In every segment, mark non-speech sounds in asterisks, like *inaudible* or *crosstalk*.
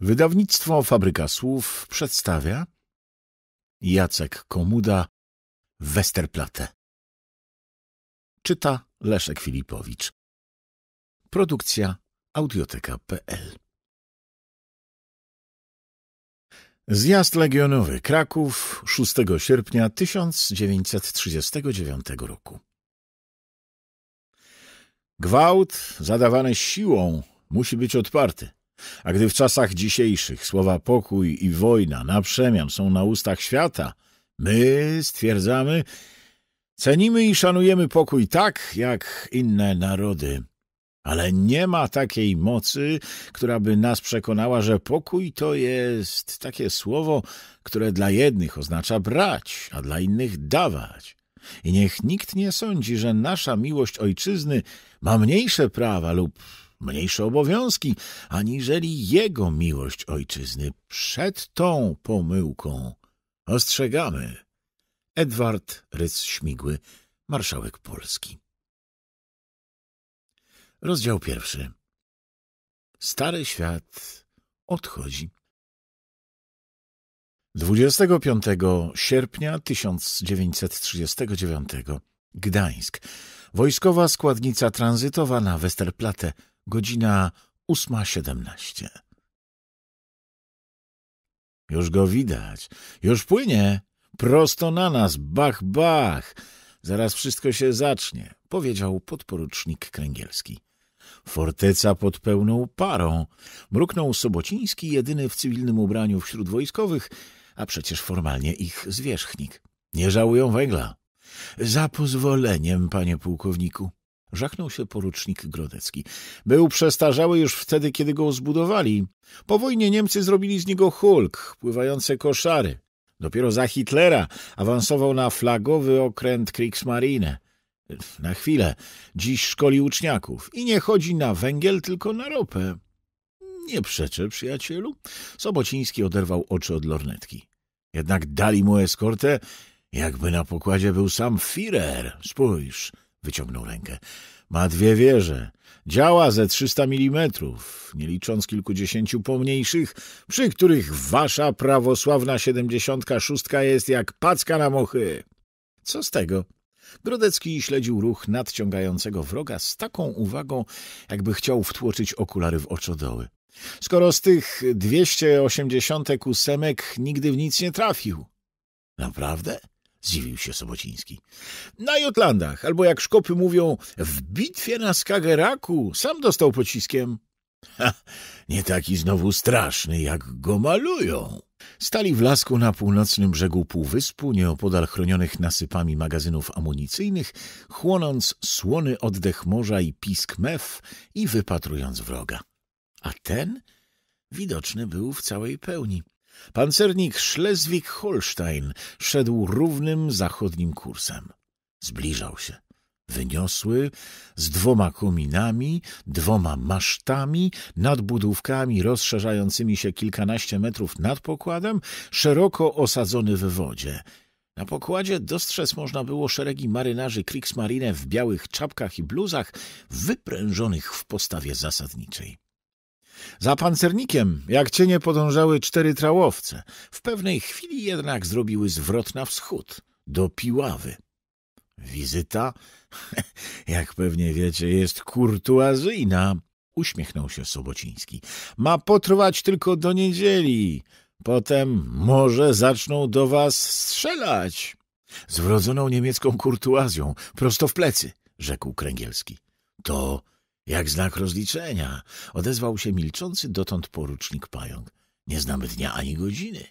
Wydawnictwo Fabryka Słów przedstawia Jacek Komuda Westerplatte Czyta Leszek Filipowicz Produkcja audioteka.pl Zjazd Legionowy Kraków 6 sierpnia 1939 roku Gwałt zadawany siłą musi być odparty a gdy w czasach dzisiejszych słowa pokój i wojna na przemian są na ustach świata, my stwierdzamy, cenimy i szanujemy pokój tak, jak inne narody. Ale nie ma takiej mocy, która by nas przekonała, że pokój to jest takie słowo, które dla jednych oznacza brać, a dla innych dawać. I niech nikt nie sądzi, że nasza miłość ojczyzny ma mniejsze prawa lub mniejsze obowiązki, aniżeli jego miłość ojczyzny. Przed tą pomyłką ostrzegamy. Edward Rys-Śmigły, marszałek Polski. Rozdział pierwszy. Stary świat odchodzi. 25 sierpnia 1939 Gdańsk. Wojskowa składnica tranzytowa na Westerplatte Godzina 8.17. Już go widać. Już płynie. Prosto na nas. Bach, bach. Zaraz wszystko się zacznie, powiedział podporucznik Kręgielski. Forteca pod pełną parą. Mruknął Sobociński, jedyny w cywilnym ubraniu wśród wojskowych, a przecież formalnie ich zwierzchnik. Nie żałują węgla. Za pozwoleniem, panie pułkowniku. Żachnął się porucznik Grodecki. Był przestarzały już wtedy, kiedy go zbudowali. Po wojnie Niemcy zrobili z niego Hulk, pływające koszary. Dopiero za Hitlera awansował na flagowy okręt Kriegsmarine. Na chwilę. Dziś szkoli uczniaków. I nie chodzi na węgiel, tylko na ropę. Nie przeczę, przyjacielu. Sobociński oderwał oczy od lornetki. Jednak dali mu eskortę, jakby na pokładzie był sam Firer. Spójrz. Wyciągnął rękę. Ma dwie wieże. Działa ze 300 mm, nie licząc kilkudziesięciu pomniejszych, przy których wasza prawosławna siedemdziesiątka szóstka jest jak packa na mochy. Co z tego? Grodecki śledził ruch nadciągającego wroga z taką uwagą, jakby chciał wtłoczyć okulary w oczodoły. Skoro z tych dwieście osiemdziesiątek ósemek nigdy w nic nie trafił. Naprawdę? zdziwił się Sobociński. Na Jutlandach, albo jak Szkopy mówią, w bitwie na Skageraku sam dostał pociskiem. Ha, nie taki znowu straszny, jak go malują. Stali w lasku na północnym brzegu półwyspu, nieopodal chronionych nasypami magazynów amunicyjnych, chłonąc słony oddech morza i pisk mew i wypatrując wroga. A ten widoczny był w całej pełni. Pancernik Schleswig-Holstein szedł równym zachodnim kursem. Zbliżał się. Wyniosły, z dwoma kominami, dwoma masztami, nadbudówkami rozszerzającymi się kilkanaście metrów nad pokładem, szeroko osadzony w wodzie. Na pokładzie dostrzec można było szeregi marynarzy Kriegsmarine w białych czapkach i bluzach, wyprężonych w postawie zasadniczej. Za pancernikiem, jak cienie podążały cztery trałowce. W pewnej chwili jednak zrobiły zwrot na wschód, do Piławy. Wizyta, *laughs* jak pewnie wiecie, jest kurtuazyjna, uśmiechnął się Sobociński. Ma potrwać tylko do niedzieli. Potem może zaczną do was strzelać. Z wrodzoną niemiecką kurtuazją, prosto w plecy, rzekł Kręgielski. To jak znak rozliczenia, odezwał się milczący dotąd porucznik pająk. Nie znamy dnia ani godziny.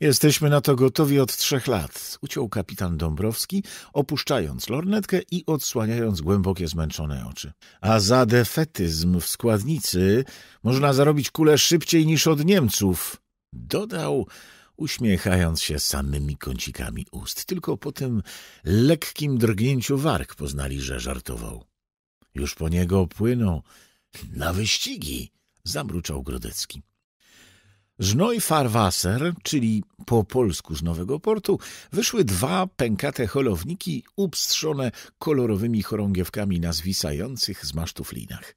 Jesteśmy na to gotowi od trzech lat, uciął kapitan Dąbrowski, opuszczając lornetkę i odsłaniając głębokie zmęczone oczy. A za defetyzm w składnicy można zarobić kulę szybciej niż od Niemców, dodał, uśmiechając się samymi kącikami ust. Tylko po tym lekkim drgnięciu warg poznali, że żartował. Już po niego płyną. Na wyścigi! Zamruczał Grodecki. Z Farwasser, czyli po polsku z Nowego Portu, wyszły dwa pękate holowniki upstrzone kolorowymi chorągiewkami na zwisających z masztów linach.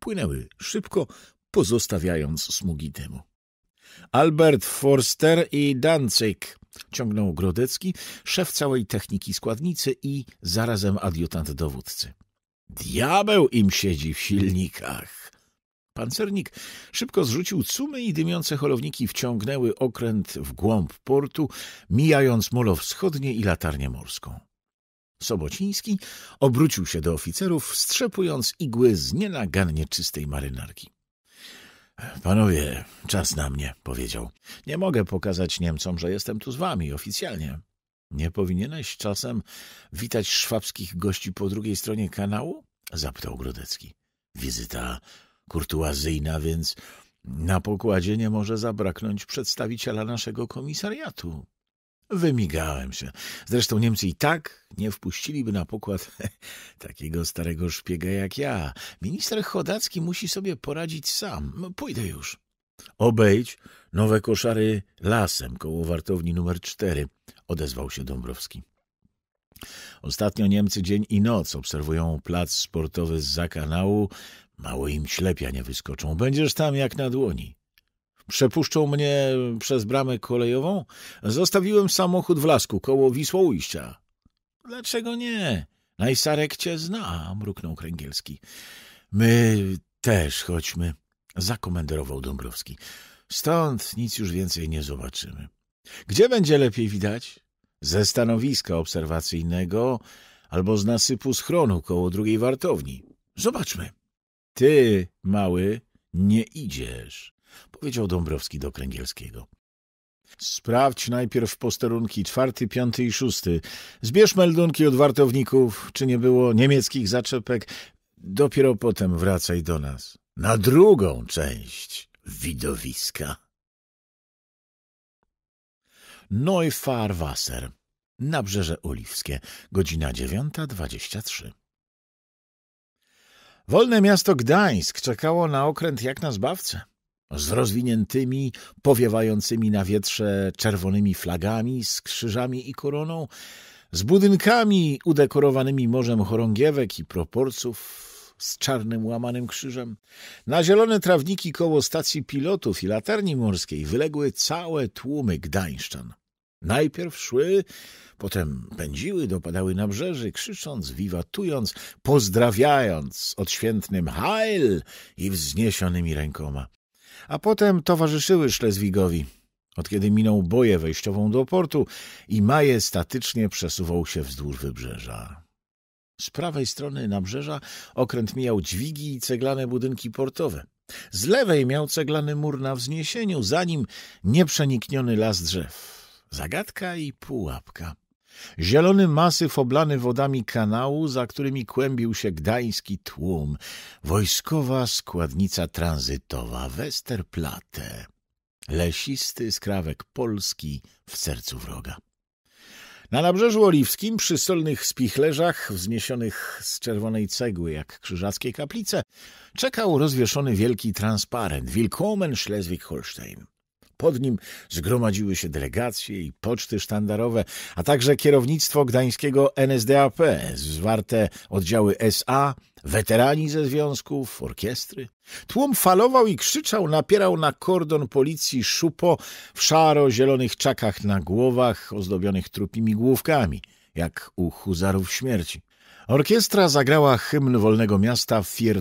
Płynęły szybko, pozostawiając smugi dymu. Albert Forster i Danzig ciągnął Grodecki, szef całej techniki składnicy i zarazem adiutant dowódcy. Diabeł im siedzi w silnikach. Pancernik szybko zrzucił cumy i dymiące holowniki wciągnęły okręt w głąb portu, mijając molo wschodnie i latarnię morską. Sobociński obrócił się do oficerów, strzepując igły z nienagannie czystej marynarki. Panowie, czas na mnie, powiedział. Nie mogę pokazać Niemcom, że jestem tu z wami oficjalnie. Nie powinieneś czasem witać szwabskich gości po drugiej stronie kanału? Zapytał Grodecki. Wizyta kurtuazyjna, więc na pokładzie nie może zabraknąć przedstawiciela naszego komisariatu. Wymigałem się. Zresztą Niemcy i tak nie wpuściliby na pokład *laughs* takiego starego szpiega jak ja. Minister Chodacki musi sobie poradzić sam. Pójdę już. Obejdź nowe koszary lasem koło wartowni numer cztery. odezwał się Dąbrowski. Ostatnio Niemcy dzień i noc obserwują plac sportowy z za kanału. Mało im ślepia nie wyskoczą. Będziesz tam jak na dłoni. Przepuszczą mnie przez bramę kolejową? Zostawiłem samochód w lasku koło Wisłoujścia. Dlaczego nie? Najsarek cię zna, mruknął Kręgielski. My też chodźmy zakomenderował Dąbrowski. Stąd nic już więcej nie zobaczymy. Gdzie będzie lepiej widać? Ze stanowiska obserwacyjnego albo z nasypu schronu koło drugiej wartowni. Zobaczmy. Ty, mały, nie idziesz, powiedział Dąbrowski do Kręgielskiego. Sprawdź najpierw posterunki czwarty, piąty i szósty. Zbierz meldunki od wartowników, czy nie było niemieckich zaczepek. Dopiero potem wracaj do nas na drugą część widowiska. Neufarwasser, nabrzeże oliwskie, godzina 9.23. Wolne miasto Gdańsk czekało na okręt jak na zbawce. Z rozwiniętymi, powiewającymi na wietrze czerwonymi flagami, z krzyżami i koroną, z budynkami udekorowanymi morzem chorągiewek i proporców, z czarnym łamanym krzyżem. Na zielone trawniki koło stacji pilotów i latarni morskiej wyległy całe tłumy gdańszczan. Najpierw szły, potem pędziły, dopadały na brzeży, krzycząc, wiwatując, pozdrawiając odświętnym Heil i wzniesionymi rękoma. A potem towarzyszyły Szlezwigowi, od kiedy minął boję wejściową do portu i majestatycznie przesuwał się wzdłuż wybrzeża. Z prawej strony nabrzeża okręt mijał dźwigi i ceglane budynki portowe. Z lewej miał ceglany mur na wzniesieniu, za nim nieprzenikniony las drzew. Zagadka i pułapka. Zielony masyw oblany wodami kanału, za którymi kłębił się gdański tłum. Wojskowa składnica tranzytowa Westerplatte. Lesisty skrawek Polski w sercu wroga. Na nabrzeżu oliwskim, przy solnych spichlerzach, wzniesionych z czerwonej cegły, jak krzyżackie kaplice, czekał rozwieszony wielki transparent Willkommen Schleswig-Holstein. Pod nim zgromadziły się delegacje i poczty sztandarowe, a także kierownictwo gdańskiego NSDAP, zwarte oddziały SA, weterani ze związków, orkiestry. Tłum falował i krzyczał, napierał na kordon policji szupo w szaro-zielonych czakach na głowach ozdobionych trupimi główkami, jak u huzarów śmierci. Orkiestra zagrała hymn wolnego miasta Fier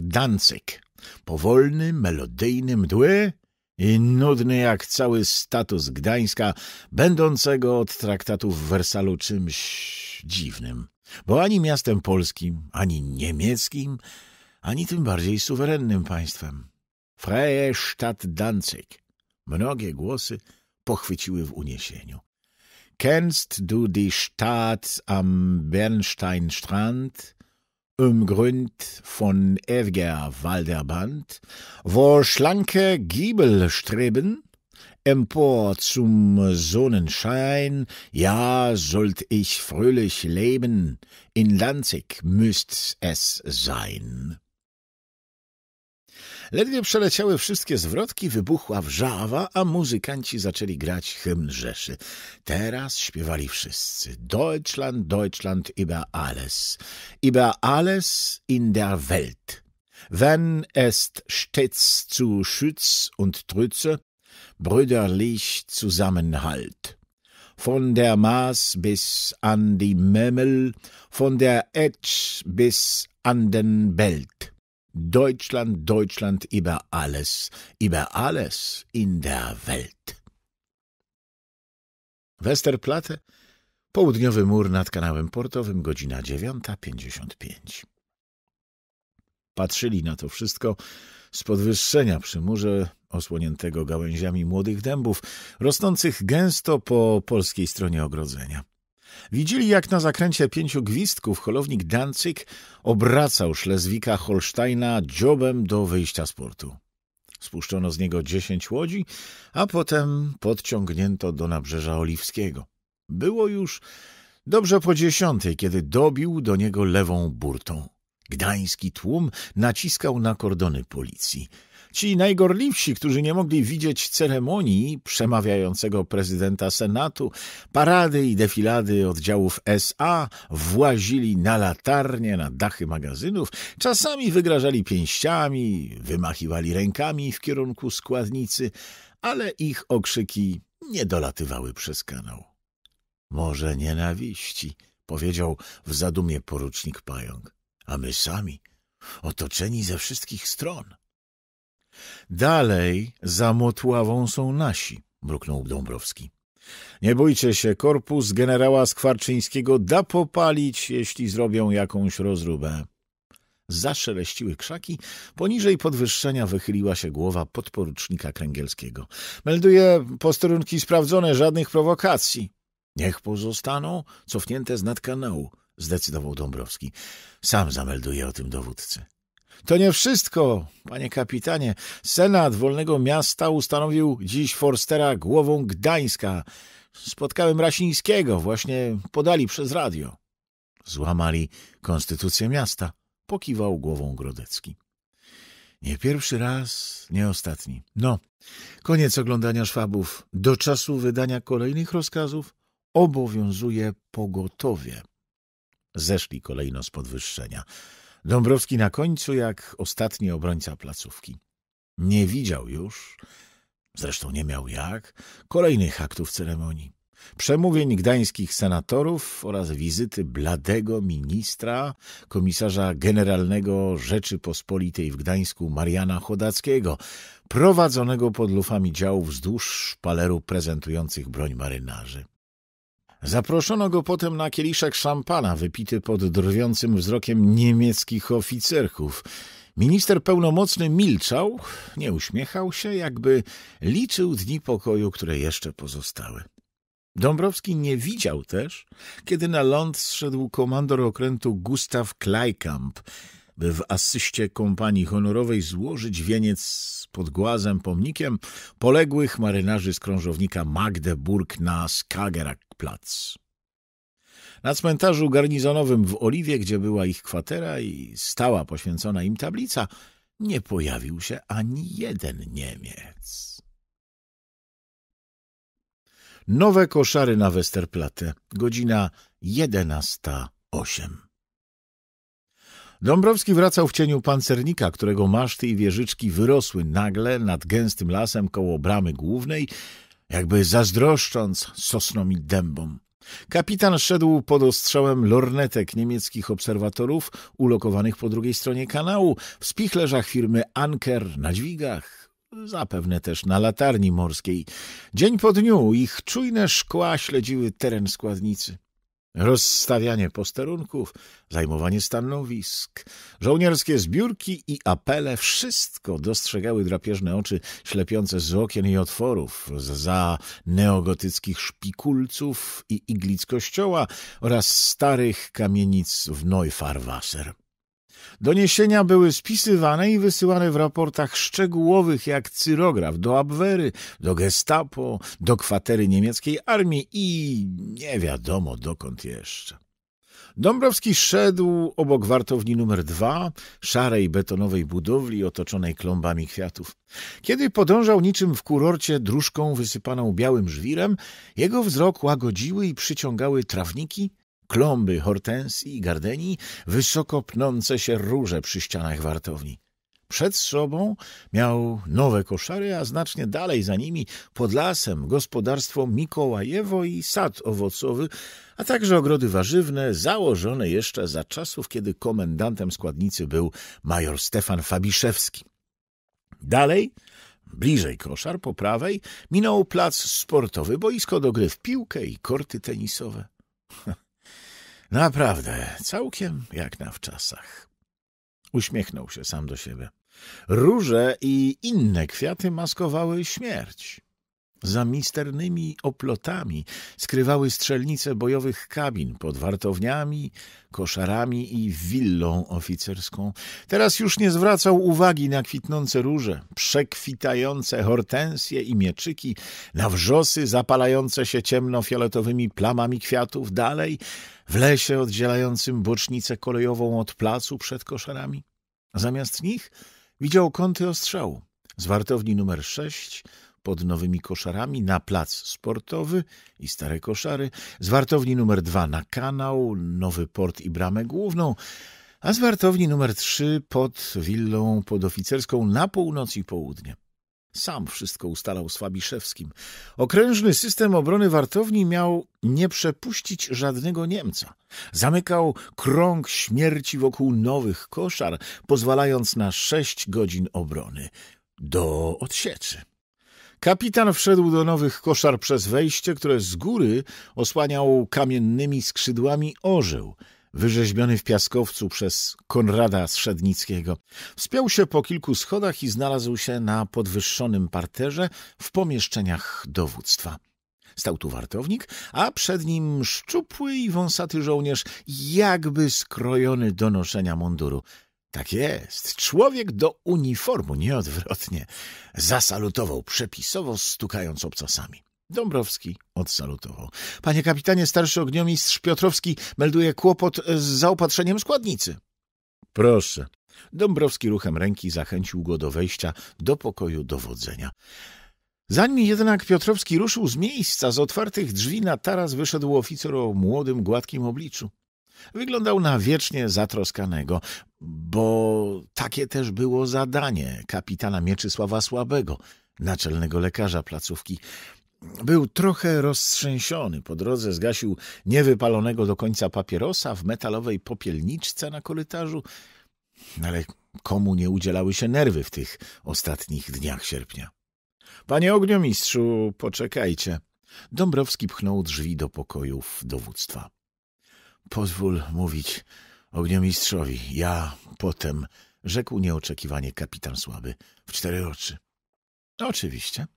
Powolny, melodyjny mdły i nudny jak cały status Gdańska, będącego od traktatów w Wersalu czymś dziwnym, bo ani miastem polskim, ani niemieckim, ani tym bardziej suwerennym państwem. Freie Stadt Danzig. Mnogie głosy pochwyciły w uniesieniu. Kennst du die Stadt am Bernsteinstrand? umgrünt von Edgar Walderband, wo schlanke Giebel streben, empor zum Sonnenschein, ja, sollt ich fröhlich leben, in Danzig müsst es sein. Ledwie przeleciały wszystkie zwrotki, wybuchła wrzawa, a muzykanci zaczęli grać hymn Rzeszy. Teraz śpiewali wszyscy. Deutschland, Deutschland über alles. Über alles in der Welt. Wenn es stets zu Schütz und Trütze, brüderlich Zusammenhalt von der Maas bis an die Memel, von der Etsch bis an den Belt. Deutschland, Deutschland über alles, über alles in der Welt. Westerplatte, południowy mur nad kanałem portowym, godzina 9.55. Patrzyli na to wszystko z podwyższenia przy murze osłoniętego gałęziami młodych dębów, rosnących gęsto po polskiej stronie ogrodzenia. Widzieli, jak na zakręcie pięciu gwizdków holownik Dancyk obracał Szlezwika Holsteina dziobem do wyjścia z portu. Spuszczono z niego dziesięć łodzi, a potem podciągnięto do nabrzeża Oliwskiego. Było już dobrze po dziesiątej, kiedy dobił do niego lewą burtą. Gdański tłum naciskał na kordony policji – Ci najgorliwsi, którzy nie mogli widzieć ceremonii przemawiającego prezydenta Senatu, parady i defilady oddziałów SA, włazili na latarnie, na dachy magazynów, czasami wygrażali pięściami, wymachiwali rękami w kierunku składnicy, ale ich okrzyki nie dolatywały przez kanał. Może nienawiści, powiedział w zadumie porucznik pająk, a my sami, otoczeni ze wszystkich stron. Dalej za Motławą są nasi, mruknął Dąbrowski. Nie bójcie się, korpus generała Skwarczyńskiego da popalić, jeśli zrobią jakąś rozróbę. Zaszeleściły krzaki, poniżej podwyższenia wychyliła się głowa podporucznika Kręgielskiego. Melduje posterunki sprawdzone, żadnych prowokacji. Niech pozostaną cofnięte z nad kanału, zdecydował Dąbrowski. Sam zamelduje o tym dowódcy. To nie wszystko, panie kapitanie. Senat Wolnego Miasta ustanowił dziś Forstera głową Gdańska. Spotkałem Rasińskiego, właśnie podali przez radio. Złamali konstytucję miasta, pokiwał głową Grodecki. Nie pierwszy raz, nie ostatni. No, koniec oglądania szwabów. Do czasu wydania kolejnych rozkazów obowiązuje pogotowie. Zeszli kolejno z podwyższenia. Dąbrowski na końcu jak ostatni obrońca placówki. Nie widział już, zresztą nie miał jak, kolejnych aktów ceremonii. Przemówień gdańskich senatorów oraz wizyty bladego ministra, komisarza generalnego Rzeczypospolitej w Gdańsku Mariana Chodackiego, prowadzonego pod lufami działu wzdłuż szpaleru prezentujących broń marynarzy. Zaproszono go potem na kieliszek szampana wypity pod drwiącym wzrokiem niemieckich oficerków. Minister pełnomocny milczał, nie uśmiechał się, jakby liczył dni pokoju, które jeszcze pozostały. Dąbrowski nie widział też, kiedy na ląd zszedł komandor okrętu Gustav Kleikamp, by w asyście kompanii honorowej złożyć wieniec pod głazem pomnikiem poległych marynarzy z krążownika Magdeburg na Skagerrak plac. Na cmentarzu garnizonowym w Oliwie, gdzie była ich kwatera i stała poświęcona im tablica, nie pojawił się ani jeden Niemiec. Nowe koszary na Westerplatte, godzina 11.08. Dąbrowski wracał w cieniu pancernika, którego maszty i wieżyczki wyrosły nagle nad gęstym lasem koło bramy głównej jakby zazdroszcząc sosnom i dębom. Kapitan szedł pod ostrzałem lornetek niemieckich obserwatorów ulokowanych po drugiej stronie kanału, w spichlerzach firmy Anker, na dźwigach, zapewne też na latarni morskiej. Dzień po dniu ich czujne szkła śledziły teren składnicy rozstawianie posterunków, zajmowanie stanowisk, żołnierskie zbiórki i apele wszystko dostrzegały drapieżne oczy ślepiące z okien i otworów, za neogotyckich szpikulców i iglic kościoła oraz starych kamienic w Neufarwasser. Doniesienia były spisywane i wysyłane w raportach szczegółowych jak cyrograf do Abwery, do Gestapo, do kwatery niemieckiej armii i nie wiadomo dokąd jeszcze. Dąbrowski szedł obok wartowni numer dwa, szarej betonowej budowli otoczonej klombami kwiatów. Kiedy podążał niczym w kurorcie dróżką wysypaną białym żwirem, jego wzrok łagodziły i przyciągały trawniki, klomby hortensji i gardenii, wysoko pnące się róże przy ścianach wartowni. Przed sobą miał nowe koszary, a znacznie dalej za nimi, pod lasem, gospodarstwo Mikołajewo i sad owocowy, a także ogrody warzywne, założone jeszcze za czasów, kiedy komendantem składnicy był major Stefan Fabiszewski. Dalej, bliżej koszar, po prawej, minął plac sportowy, boisko do gry w piłkę i korty tenisowe. *laughs* Naprawdę, całkiem jak na wczasach. Uśmiechnął się sam do siebie. Róże i inne kwiaty maskowały śmierć. Za misternymi oplotami skrywały strzelnice bojowych kabin pod wartowniami, koszarami i willą oficerską. Teraz już nie zwracał uwagi na kwitnące róże, przekwitające hortensje i mieczyki, na wrzosy zapalające się ciemnofioletowymi plamami kwiatów, dalej w lesie oddzielającym bocznicę kolejową od placu przed koszarami. Zamiast nich widział kąty ostrzału z wartowni numer 6 pod Nowymi Koszarami na plac sportowy i Stare Koszary, z wartowni numer 2 na kanał, Nowy Port i Bramę Główną, a z wartowni numer 3 pod willą podoficerską na północ i południe. Sam wszystko ustalał z Okrężny system obrony wartowni miał nie przepuścić żadnego Niemca. Zamykał krąg śmierci wokół nowych koszar, pozwalając na sześć godzin obrony do odsieczy. Kapitan wszedł do nowych koszar przez wejście, które z góry osłaniał kamiennymi skrzydłami orzeł, wyrzeźbiony w piaskowcu przez Konrada Szednickiego. Wspiął się po kilku schodach i znalazł się na podwyższonym parterze w pomieszczeniach dowództwa. Stał tu wartownik, a przed nim szczupły i wąsaty żołnierz, jakby skrojony do noszenia munduru. Tak jest. Człowiek do uniformu, nieodwrotnie. Zasalutował przepisowo, stukając obcasami. Dąbrowski odsalutował. Panie kapitanie, starszy ogniomistrz Piotrowski melduje kłopot z zaopatrzeniem składnicy. Proszę. Dąbrowski ruchem ręki zachęcił go do wejścia do pokoju dowodzenia. Zanim jednak Piotrowski ruszył z miejsca, z otwartych drzwi na taras wyszedł oficer o młodym, gładkim obliczu. Wyglądał na wiecznie zatroskanego, bo takie też było zadanie kapitana Mieczysława Słabego, naczelnego lekarza placówki. Był trochę roztrzęsiony. Po drodze zgasił niewypalonego do końca papierosa w metalowej popielniczce na korytarzu. Ale komu nie udzielały się nerwy w tych ostatnich dniach sierpnia? Panie ogniomistrzu, poczekajcie. Dąbrowski pchnął drzwi do pokojów dowództwa. Pozwól mówić ogniomistrzowi. Ja potem, rzekł nieoczekiwanie kapitan słaby, w cztery oczy. Oczywiście.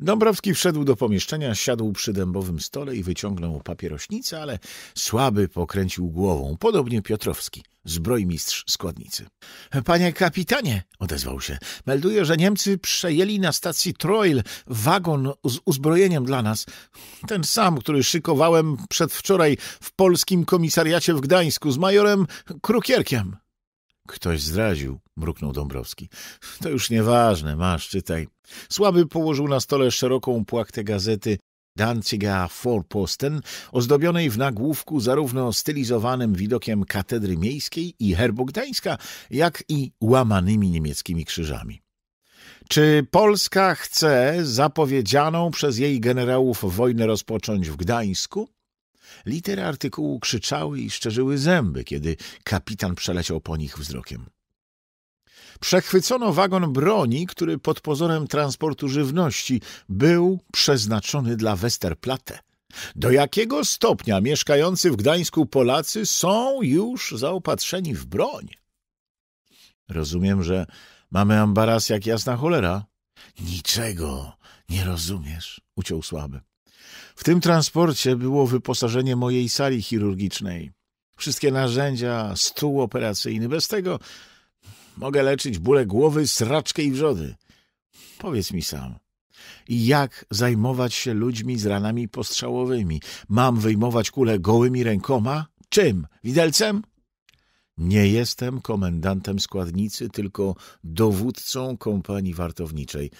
Dąbrowski wszedł do pomieszczenia, siadł przy dębowym stole i wyciągnął papierośnicę, ale słaby pokręcił głową, podobnie Piotrowski, zbrojmistrz składnicy. — Panie kapitanie — odezwał się — melduję, że Niemcy przejęli na stacji Troil wagon z uzbrojeniem dla nas. Ten sam, który szykowałem przedwczoraj w polskim komisariacie w Gdańsku z majorem Krukierkiem. — Ktoś zraził, mruknął Dąbrowski. To już nieważne, masz, czytaj. Słaby położył na stole szeroką płachtę gazety Danziga Vorposten, ozdobionej w nagłówku zarówno stylizowanym widokiem katedry miejskiej i herbu Gdańska, jak i łamanymi niemieckimi krzyżami. Czy Polska chce zapowiedzianą przez jej generałów wojnę rozpocząć w Gdańsku? Litery artykułu krzyczały i szczerzyły zęby, kiedy kapitan przeleciał po nich wzrokiem. Przechwycono wagon broni, który pod pozorem transportu żywności był przeznaczony dla Westerplatte. Do jakiego stopnia mieszkający w Gdańsku Polacy są już zaopatrzeni w broń? Rozumiem, że mamy ambaras jak jasna cholera. Niczego nie rozumiesz, uciął słaby. W tym transporcie było wyposażenie mojej sali chirurgicznej. Wszystkie narzędzia, stół operacyjny. Bez tego mogę leczyć bóle głowy, sraczkę i wrzody. Powiedz mi sam. Jak zajmować się ludźmi z ranami postrzałowymi? Mam wyjmować kule gołymi rękoma? Czym? Widelcem? Nie jestem komendantem składnicy, tylko dowódcą kompanii wartowniczej.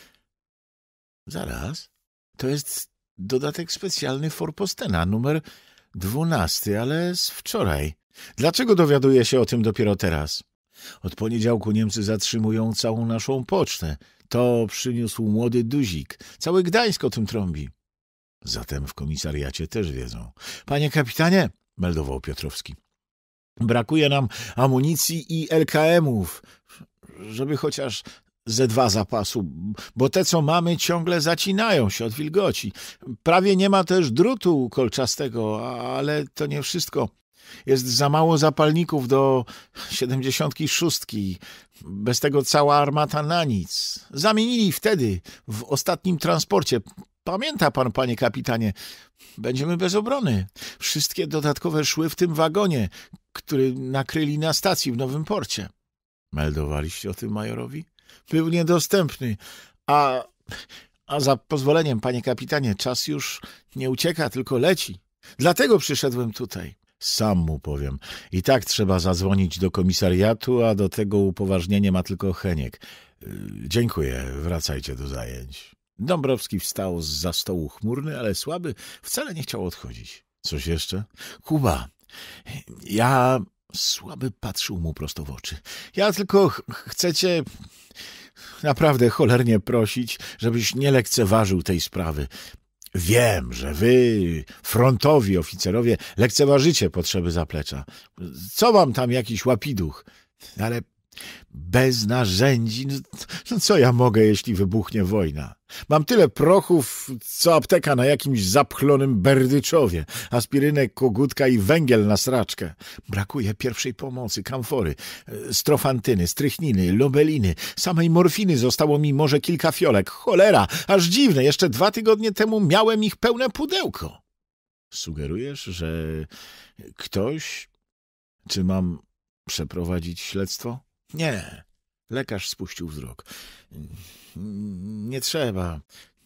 Zaraz, to jest dodatek specjalny Forpostena, numer 12, ale z wczoraj. Dlaczego dowiaduje się o tym dopiero teraz? Od poniedziałku Niemcy zatrzymują całą naszą pocztę. To przyniósł młody duzik. Cały Gdańsk o tym trąbi. Zatem w komisariacie też wiedzą. Panie kapitanie, meldował Piotrowski. Brakuje nam amunicji i LKM-ów, żeby chociaż ze dwa zapasu, bo te, co mamy, ciągle zacinają się od wilgoci. Prawie nie ma też drutu kolczastego, ale to nie wszystko. Jest za mało zapalników do siedemdziesiątki szóstki. Bez tego cała armata na nic. Zamienili wtedy, w ostatnim transporcie. Pamięta pan, panie kapitanie, będziemy bez obrony. Wszystkie dodatkowe szły w tym wagonie, który nakryli na stacji w Nowym Porcie. Meldowaliście o tym majorowi? był niedostępny. A, a za pozwoleniem, panie kapitanie, czas już nie ucieka, tylko leci. Dlatego przyszedłem tutaj. Sam mu powiem. I tak trzeba zadzwonić do komisariatu, a do tego upoważnienie ma tylko Heniek. Y, dziękuję, wracajcie do zajęć. Dąbrowski wstał z za stołu chmurny, ale słaby, wcale nie chciał odchodzić. Coś jeszcze? Kuba, ja Słaby patrzył mu prosto w oczy. Ja tylko ch chcecie naprawdę cholernie prosić, żebyś nie lekceważył tej sprawy. Wiem, że wy, frontowi oficerowie, lekceważycie potrzeby zaplecza. Co wam tam jakiś łapiduch? Ale bez narzędzi? No, no, co ja mogę, jeśli wybuchnie wojna? Mam tyle prochów, co apteka na jakimś zapchlonym berdyczowie, aspirynek, kogutka i węgiel na sraczkę. Brakuje pierwszej pomocy, kamfory, e, strofantyny, strychniny, lobeliny, samej morfiny zostało mi może kilka fiolek. Cholera, aż dziwne, jeszcze dwa tygodnie temu miałem ich pełne pudełko. Sugerujesz, że ktoś... Czy mam przeprowadzić śledztwo? Nie. Lekarz spuścił wzrok. Mm, nie trzeba.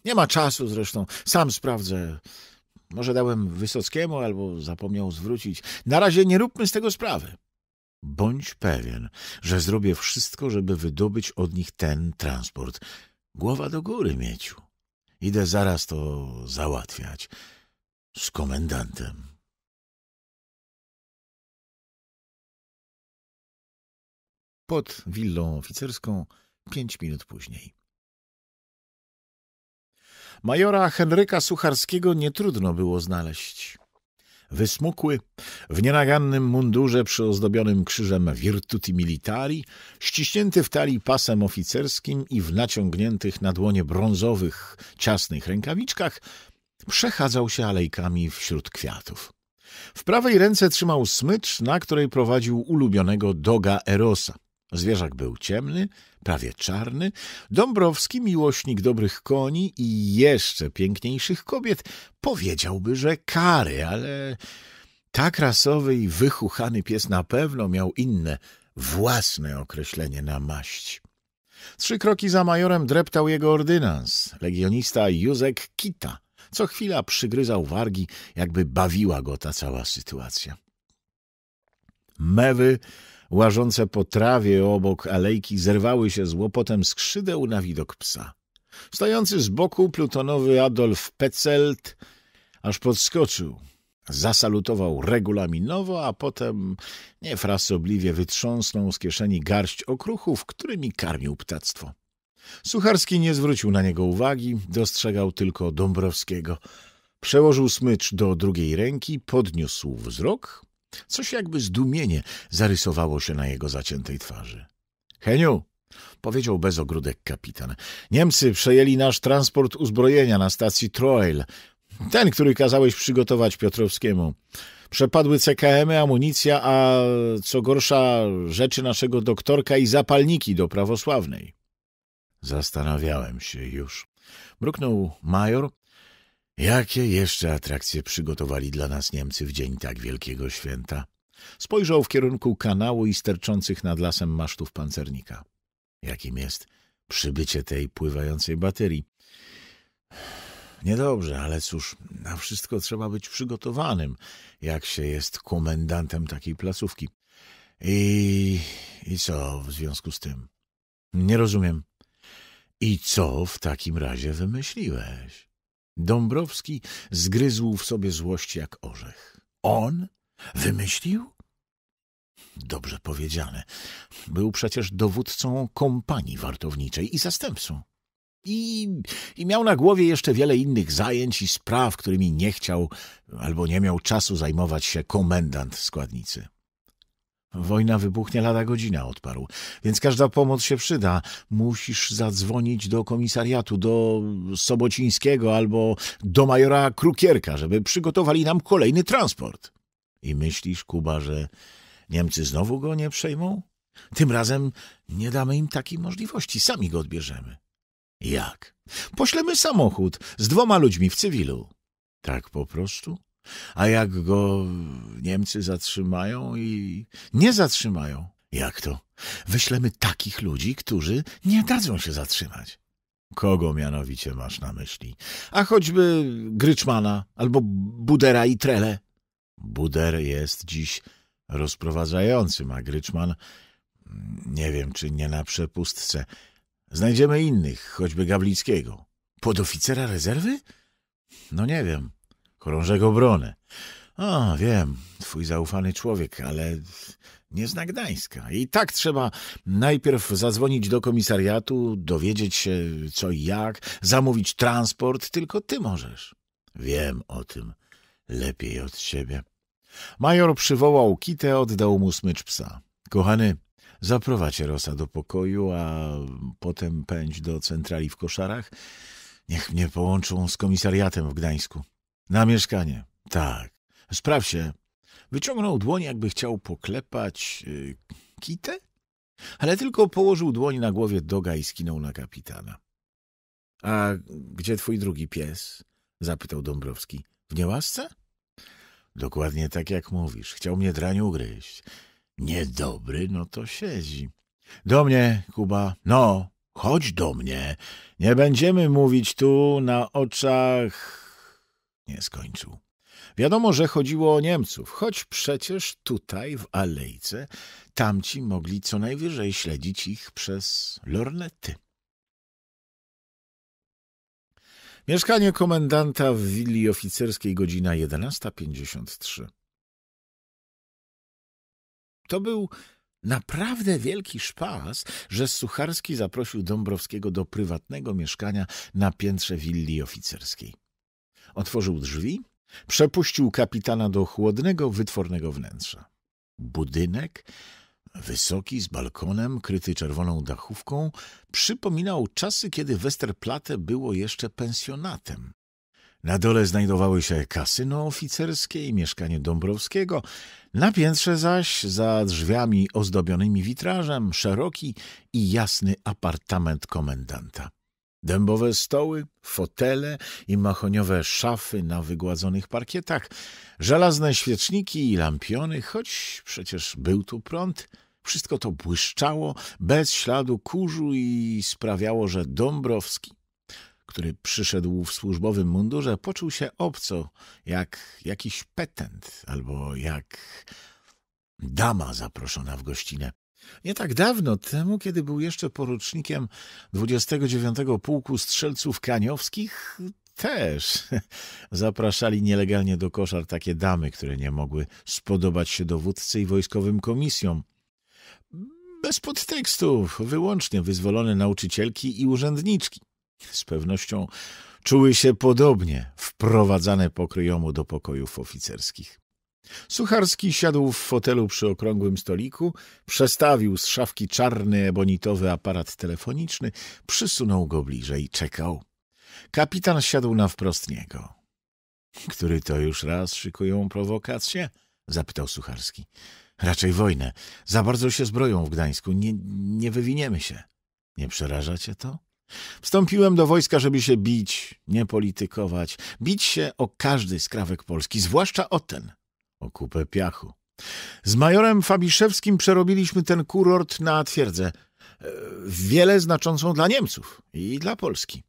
Nie ma czasu zresztą. Sam sprawdzę. Może dałem Wysockiemu albo zapomniał zwrócić. Na razie nie róbmy z tego sprawy. Bądź pewien, że zrobię wszystko, żeby wydobyć od nich ten transport. Głowa do góry, Mieciu. Idę zaraz to załatwiać. Z komendantem. pod willą oficerską pięć minut później. Majora Henryka Sucharskiego nie trudno było znaleźć. Wysmukły, w nienagannym mundurze przyozdobionym krzyżem Virtuti Militari, ściśnięty w talii pasem oficerskim i w naciągniętych na dłonie brązowych, ciasnych rękawiczkach, przechadzał się alejkami wśród kwiatów. W prawej ręce trzymał smycz, na której prowadził ulubionego doga Erosa. Zwierzak był ciemny, prawie czarny. Dąbrowski, miłośnik dobrych koni i jeszcze piękniejszych kobiet, powiedziałby, że kary, ale tak rasowy i wychuchany pies na pewno miał inne, własne określenie na maść. Trzy kroki za majorem dreptał jego ordynans, legionista Józek Kita. Co chwila przygryzał wargi, jakby bawiła go ta cała sytuacja. Mewy łażące po trawie obok alejki zerwały się z łopotem skrzydeł na widok psa. Stojący z boku plutonowy Adolf Pecelt aż podskoczył. Zasalutował regulaminowo, a potem niefrasobliwie wytrząsnął z kieszeni garść okruchów, którymi karmił ptactwo. Sucharski nie zwrócił na niego uwagi, dostrzegał tylko Dąbrowskiego. Przełożył smycz do drugiej ręki, podniósł wzrok Coś jakby zdumienie zarysowało się na jego zaciętej twarzy. Heniu, powiedział bez ogródek kapitan, Niemcy przejęli nasz transport uzbrojenia na stacji Troil, ten, który kazałeś przygotować Piotrowskiemu. Przepadły CKM, amunicja, a co gorsza rzeczy naszego doktorka i zapalniki do prawosławnej. Zastanawiałem się już. Mruknął major Jakie jeszcze atrakcje przygotowali dla nas Niemcy w dzień tak wielkiego święta? Spojrzał w kierunku kanału i sterczących nad lasem masztów pancernika. Jakim jest przybycie tej pływającej baterii? Niedobrze, ale cóż, na wszystko trzeba być przygotowanym, jak się jest komendantem takiej placówki. I, I co w związku z tym? Nie rozumiem. I co w takim razie wymyśliłeś? Dąbrowski zgryzł w sobie złość jak orzech. On? Wymyślił? Dobrze powiedziane. Był przecież dowódcą kompanii wartowniczej i zastępcą. I, I miał na głowie jeszcze wiele innych zajęć i spraw, którymi nie chciał albo nie miał czasu zajmować się komendant składnicy. Wojna wybuchnie lada godzina, odparł. Więc każda pomoc się przyda. Musisz zadzwonić do komisariatu, do Sobocińskiego albo do majora Krukierka, żeby przygotowali nam kolejny transport. I myślisz, Kuba, że Niemcy znowu go nie przejmą? Tym razem nie damy im takiej możliwości, sami go odbierzemy. Jak? Poślemy samochód z dwoma ludźmi w cywilu. Tak po prostu? A jak go Niemcy zatrzymają i nie zatrzymają? Jak to? Wyślemy takich ludzi, którzy nie dadzą się zatrzymać. Kogo mianowicie masz na myśli? A choćby Gryczmana albo Budera i Trele. Buder jest dziś rozprowadzającym, a Gryczman nie wiem, czy nie na przepustce. Znajdziemy innych, choćby Pod Podoficera rezerwy? No nie wiem. Krążek obronę. O, wiem, twój zaufany człowiek, ale nie zna Gdańska. I tak trzeba najpierw zadzwonić do komisariatu, dowiedzieć się co i jak, zamówić transport, tylko ty możesz. Wiem o tym lepiej od ciebie. Major przywołał kitę, oddał mu smycz psa. Kochany, zaprowadź Rosa do pokoju, a potem pędź do centrali w koszarach. Niech mnie połączą z komisariatem w Gdańsku. Na mieszkanie. Tak. Spraw się. Wyciągnął dłoń, jakby chciał poklepać yy, kitę, ale tylko położył dłoń na głowie doga i skinął na kapitana. — A gdzie twój drugi pies? — zapytał Dąbrowski. — W niełasce? — Dokładnie tak jak mówisz. Chciał mnie draniu gryźć. — Niedobry, no to siedzi. — Do mnie, Kuba. — No, chodź do mnie. Nie będziemy mówić tu na oczach nie skończył. Wiadomo, że chodziło o Niemców, choć przecież tutaj, w alejce, tamci mogli co najwyżej śledzić ich przez lornety. Mieszkanie komendanta w willi oficerskiej godzina 11.53. To był naprawdę wielki szpas, że Sucharski zaprosił Dąbrowskiego do prywatnego mieszkania na piętrze willi oficerskiej. Otworzył drzwi, przepuścił kapitana do chłodnego, wytwornego wnętrza. Budynek, wysoki, z balkonem, kryty czerwoną dachówką, przypominał czasy, kiedy Westerplatte było jeszcze pensjonatem. Na dole znajdowały się kasyno oficerskie i mieszkanie Dąbrowskiego, na piętrze zaś, za drzwiami ozdobionymi witrażem, szeroki i jasny apartament komendanta. Dębowe stoły, fotele i mahoniowe szafy na wygładzonych parkietach, żelazne świeczniki i lampiony, choć przecież był tu prąd. Wszystko to błyszczało bez śladu kurzu i sprawiało, że Dąbrowski, który przyszedł w służbowym mundurze, poczuł się obco, jak jakiś petent albo jak dama zaproszona w gościnę. Nie tak dawno temu, kiedy był jeszcze porucznikiem 29 Pułku Strzelców Kaniowskich, też *laughs* zapraszali nielegalnie do koszar takie damy, które nie mogły spodobać się dowódcy i wojskowym komisjom. Bez podtekstów, wyłącznie wyzwolone nauczycielki i urzędniczki. Z pewnością czuły się podobnie wprowadzane pokryjomu do pokojów oficerskich. Sucharski siadł w fotelu przy okrągłym stoliku, przestawił z szafki czarny, ebonitowy aparat telefoniczny, przysunął go bliżej i czekał. Kapitan siadł na wprost niego. — Który to już raz szykują prowokację? — zapytał Sucharski. — Raczej wojnę. Za bardzo się zbroją w Gdańsku. Nie, nie wywiniemy się. — Nie przerażacie to? Wstąpiłem do wojska, żeby się bić, nie politykować. Bić się o każdy skrawek Polski, zwłaszcza o ten o kupę piachu. Z majorem Fabiszewskim przerobiliśmy ten kurort na twierdzę, e, wiele znaczącą dla Niemców i dla Polski.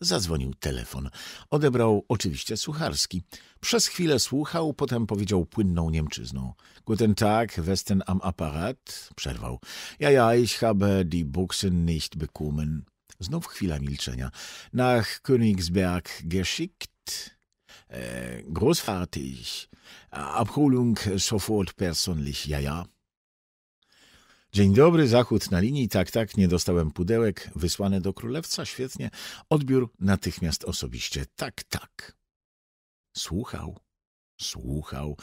Zadzwonił telefon. Odebrał oczywiście Sucharski. Przez chwilę słuchał, potem powiedział płynną Niemczyzną. Guten Tag, westen am Apparat? Przerwał. Ja, ja, ich habe die Buchsen nicht bekommen. Znów chwila milczenia. Nach Königsberg geschickt? äh, großartig. Äh, Abholung äh, sofort persönlich, ja, ja. Dzień dobry, zachód na linii. Tak, tak, nie dostałem pudełek. Wysłane do królewca, świetnie. Odbiór natychmiast osobiście. Tak, tak. Słuchał, słuchał.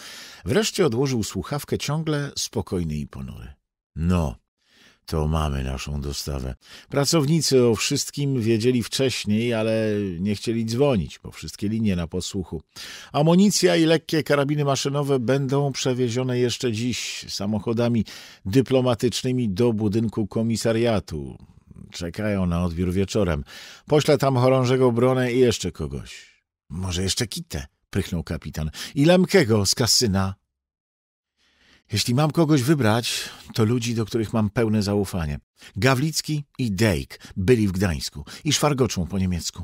Wreszcie odłożył słuchawkę ciągle spokojny i ponury. No, to mamy naszą dostawę. Pracownicy o wszystkim wiedzieli wcześniej, ale nie chcieli dzwonić, bo wszystkie linie na posłuchu. Amunicja i lekkie karabiny maszynowe będą przewiezione jeszcze dziś samochodami dyplomatycznymi do budynku komisariatu. Czekają na odbiór wieczorem. Poślę tam chorążego Bronę i jeszcze kogoś. Może jeszcze Kitę, prychnął kapitan. I Lemkego z kasyna. Jeśli mam kogoś wybrać, to ludzi, do których mam pełne zaufanie. Gawlicki i Dejk byli w Gdańsku i szwargoczą po niemiecku.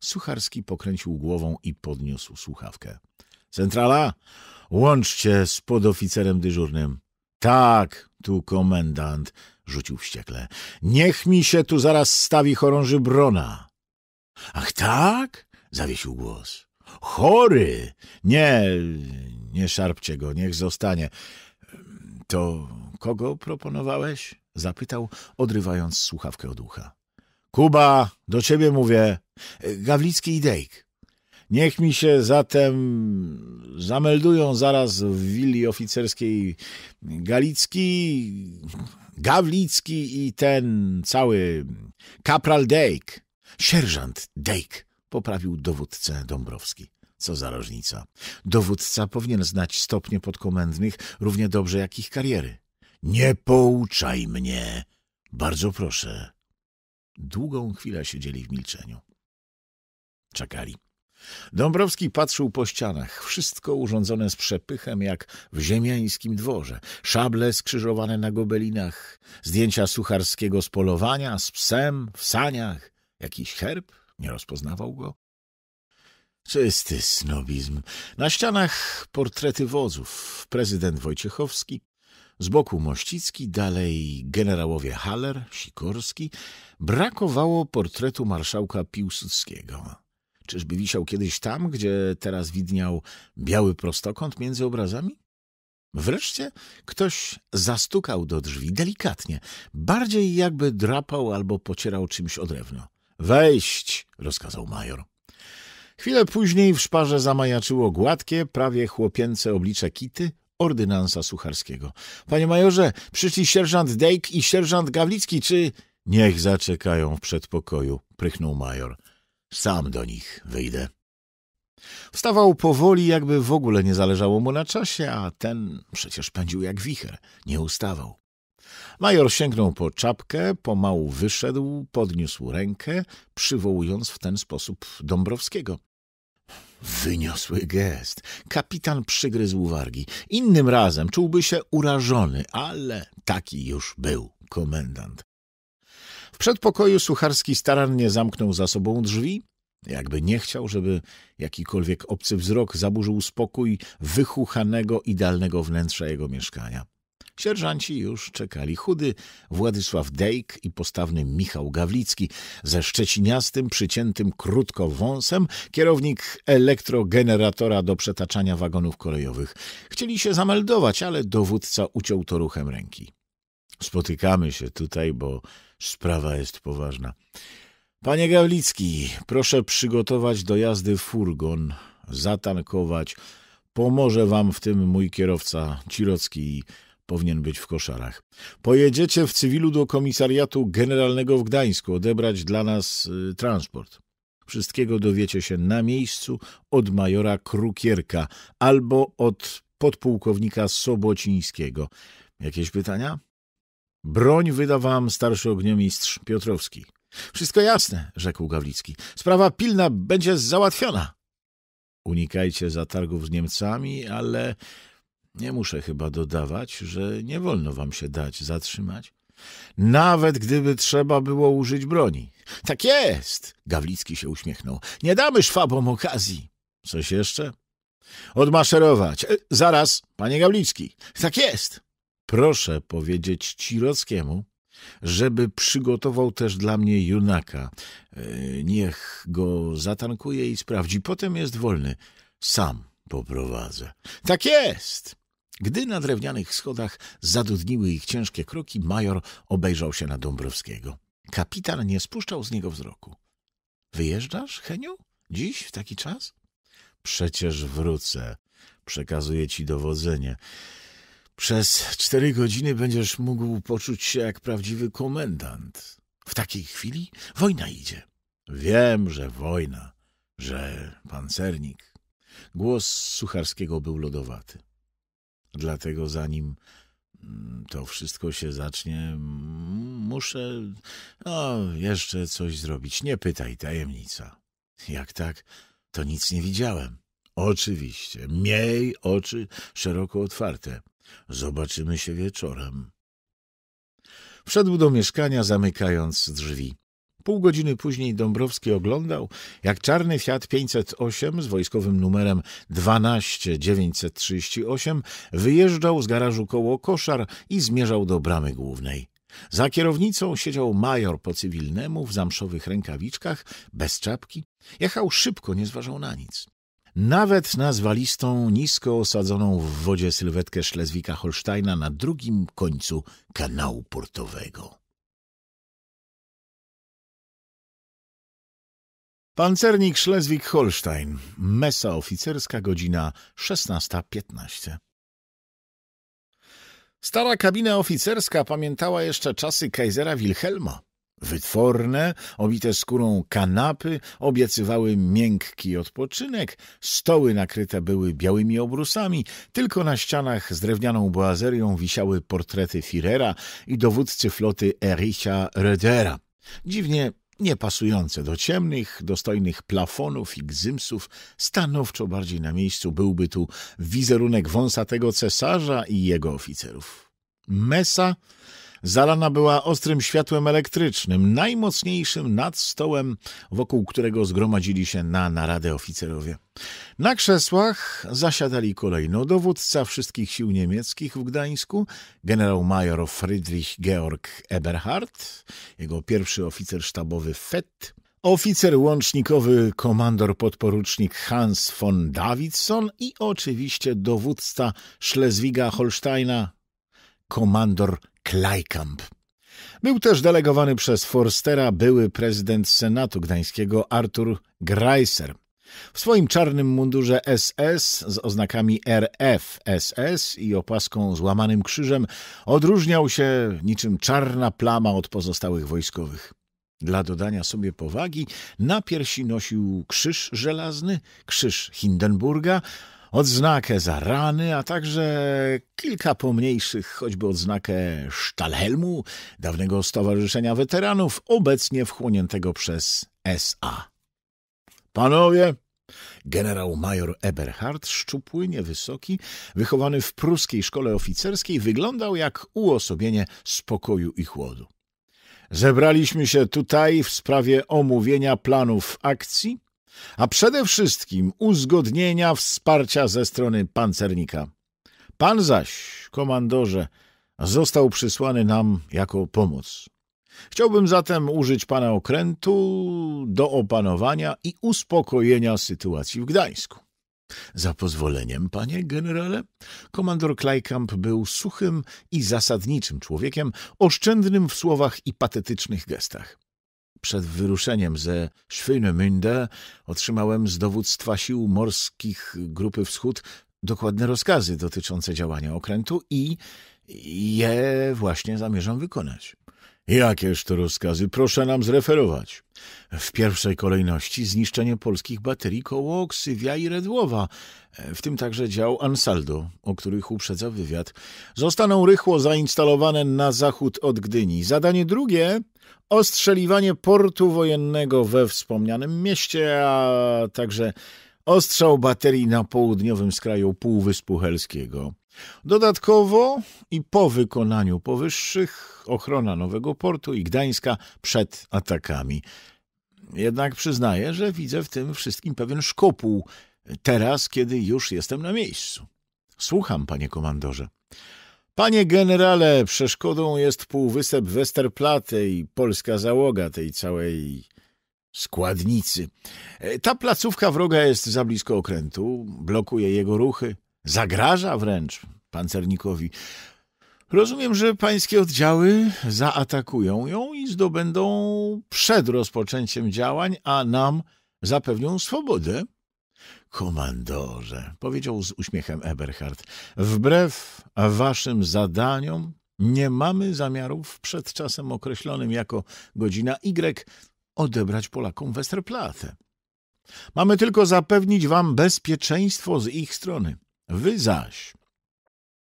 Sucharski pokręcił głową i podniósł słuchawkę. Centrala, łączcie z podoficerem dyżurnym. Tak, tu komendant, rzucił wściekle. Niech mi się tu zaraz stawi chorąży Brona. Ach tak? zawiesił głos. Chory! Nie, nie szarpcie go, niech zostanie. To kogo proponowałeś? Zapytał, odrywając słuchawkę od ucha. Kuba, do ciebie mówię. Gawlicki i Dejk. Niech mi się zatem zameldują zaraz w willi oficerskiej Galicki, Gawlicki i ten cały kapral Dejk. Sierżant Dejk, poprawił dowódcę Dąbrowski. Co za różnica. Dowódca powinien znać stopnie podkomendnych równie dobrze jak ich kariery. Nie pouczaj mnie! Bardzo proszę. Długą chwilę siedzieli w milczeniu. Czekali. Dąbrowski patrzył po ścianach, wszystko urządzone z przepychem jak w ziemiańskim dworze, szable skrzyżowane na gobelinach, zdjęcia Sucharskiego z polowania, z psem, w saniach, jakiś herb, nie rozpoznawał go, Czysty snobizm. Na ścianach portrety wodzów. Prezydent Wojciechowski, z boku Mościcki, dalej generałowie Haller, Sikorski. Brakowało portretu marszałka Piłsudskiego. Czyżby wisiał kiedyś tam, gdzie teraz widniał biały prostokąt między obrazami? Wreszcie ktoś zastukał do drzwi delikatnie, bardziej jakby drapał albo pocierał czymś o drewno. Wejść, rozkazał major. Chwilę później w szparze zamajaczyło gładkie, prawie chłopięce oblicze Kity, ordynansa Sucharskiego. — Panie majorze, przyszli sierżant Dejk i sierżant Gawlicki, czy... — Niech zaczekają w przedpokoju — prychnął major. — Sam do nich wyjdę. Wstawał powoli, jakby w ogóle nie zależało mu na czasie, a ten przecież pędził jak wicher, nie ustawał. Major sięgnął po czapkę, pomału wyszedł, podniósł rękę, przywołując w ten sposób Dąbrowskiego. Wyniosły gest. Kapitan przygryzł wargi. Innym razem czułby się urażony, ale taki już był komendant. W przedpokoju Sucharski starannie zamknął za sobą drzwi, jakby nie chciał, żeby jakikolwiek obcy wzrok zaburzył spokój wychuchanego, idealnego wnętrza jego mieszkania. Sierżanci już czekali. Chudy Władysław Dejk i postawny Michał Gawlicki ze szczeciniastym, przyciętym krótko wąsem, kierownik elektrogeneratora do przetaczania wagonów kolejowych. Chcieli się zameldować, ale dowódca uciął to ruchem ręki. Spotykamy się tutaj, bo sprawa jest poważna. Panie Gawlicki, proszę przygotować do jazdy furgon, zatankować. Pomoże wam w tym mój kierowca Cirocki powinien być w koszarach. Pojedziecie w cywilu do komisariatu generalnego w Gdańsku odebrać dla nas y, transport. Wszystkiego dowiecie się na miejscu od majora Krukierka albo od podpułkownika Sobocińskiego. Jakieś pytania? Broń wyda wam starszy ogniomistrz Piotrowski. Wszystko jasne, rzekł Gawlicki. Sprawa pilna będzie załatwiona. Unikajcie zatargów z Niemcami, ale nie muszę chyba dodawać, że nie wolno wam się dać zatrzymać. Nawet gdyby trzeba było użyć broni. Tak jest! Gawlicki się uśmiechnął. Nie damy szwabom okazji. Coś jeszcze? Odmaszerować. E, zaraz, panie Gawlicki. Tak jest. Proszę powiedzieć Cirockiemu, żeby przygotował też dla mnie junaka. E, niech go zatankuje i sprawdzi. Potem jest wolny. Sam poprowadzę. Tak jest! Gdy na drewnianych schodach zadudniły ich ciężkie kroki, major obejrzał się na Dąbrowskiego. Kapitan nie spuszczał z niego wzroku. — Wyjeżdżasz, Heniu? Dziś, w taki czas? — Przecież wrócę. Przekazuję ci dowodzenie. Przez cztery godziny będziesz mógł poczuć się jak prawdziwy komendant. W takiej chwili wojna idzie. Wiem, że wojna, że pancernik. Głos Sucharskiego był lodowaty. Dlatego zanim mm, to wszystko się zacznie, muszę no, jeszcze coś zrobić. Nie pytaj, tajemnica. Jak tak, to nic nie widziałem. Oczywiście, miej oczy szeroko otwarte. Zobaczymy się wieczorem. Wszedł do mieszkania, zamykając drzwi. Pół godziny później Dąbrowski oglądał, jak czarny Fiat 508 z wojskowym numerem 12938 wyjeżdżał z garażu koło koszar i zmierzał do bramy głównej. Za kierownicą siedział major po cywilnemu w zamszowych rękawiczkach, bez czapki. Jechał szybko, nie zważał na nic. Nawet na zwalistą, nisko osadzoną w wodzie sylwetkę Szlezwika-Holsteina na drugim końcu kanału portowego. Pancernik Szlezwik-Holstein. Mesa oficerska, godzina 16.15. Stara kabina oficerska pamiętała jeszcze czasy Kaisera Wilhelma. Wytworne, obite skórą kanapy obiecywały miękki odpoczynek, stoły nakryte były białymi obrusami, tylko na ścianach z drewnianą boazerią wisiały portrety Firera i dowódcy floty Ericha Redera. Dziwnie niepasujące do ciemnych, dostojnych plafonów i gzymsów, stanowczo bardziej na miejscu byłby tu wizerunek wąsatego cesarza i jego oficerów. Mesa Zalana była ostrym światłem elektrycznym, najmocniejszym nad stołem, wokół którego zgromadzili się na naradę oficerowie. Na krzesłach zasiadali kolejno dowódca wszystkich sił niemieckich w Gdańsku, generał-major Friedrich Georg Eberhardt, jego pierwszy oficer sztabowy Fett, oficer łącznikowy komandor podporucznik Hans von Davidson i oczywiście dowódca Szlezwiga Holsteina komandor Kleikamp Był też delegowany przez Forstera były prezydent Senatu Gdańskiego Artur Greiser. W swoim czarnym mundurze SS z oznakami RF SS i opaską z łamanym krzyżem odróżniał się niczym czarna plama od pozostałych wojskowych. Dla dodania sobie powagi na piersi nosił krzyż żelazny, krzyż Hindenburga odznakę za rany, a także kilka pomniejszych, choćby odznakę Stalhelmu, dawnego Stowarzyszenia Weteranów, obecnie wchłoniętego przez SA. Panowie, Generał major Eberhard, szczupły, niewysoki, wychowany w pruskiej szkole oficerskiej, wyglądał jak uosobienie spokoju i chłodu. Zebraliśmy się tutaj w sprawie omówienia planów akcji a przede wszystkim uzgodnienia wsparcia ze strony pancernika. Pan zaś, komandorze, został przysłany nam jako pomoc. Chciałbym zatem użyć pana okrętu do opanowania i uspokojenia sytuacji w Gdańsku. Za pozwoleniem, panie generale? Komandor Kleikamp był suchym i zasadniczym człowiekiem, oszczędnym w słowach i patetycznych gestach. Przed wyruszeniem ze Schweinemünde otrzymałem z dowództwa sił morskich Grupy Wschód dokładne rozkazy dotyczące działania okrętu i je właśnie zamierzam wykonać. Jakież to rozkazy? Proszę nam zreferować. W pierwszej kolejności zniszczenie polskich baterii koło Oksywia i Redłowa, w tym także dział Ansaldo, o których uprzedza wywiad, zostaną rychło zainstalowane na zachód od Gdyni. Zadanie drugie ostrzeliwanie portu wojennego we wspomnianym mieście, a także ostrzał baterii na południowym skraju Półwyspu Helskiego. Dodatkowo i po wykonaniu powyższych ochrona Nowego Portu i Gdańska przed atakami. Jednak przyznaję, że widzę w tym wszystkim pewien szkopuł teraz, kiedy już jestem na miejscu. Słucham, panie komandorze. Panie generale, przeszkodą jest półwysep Westerplatte i polska załoga tej całej składnicy. E, ta placówka wroga jest za blisko okrętu, blokuje jego ruchy, Zagraża wręcz pancernikowi. Rozumiem, że pańskie oddziały zaatakują ją i zdobędą przed rozpoczęciem działań, a nam zapewnią swobodę. Komandorze, powiedział z uśmiechem Eberhard, wbrew waszym zadaniom nie mamy zamiarów przed czasem określonym jako godzina Y odebrać Polakom Westerplatte. Mamy tylko zapewnić wam bezpieczeństwo z ich strony. Wy zaś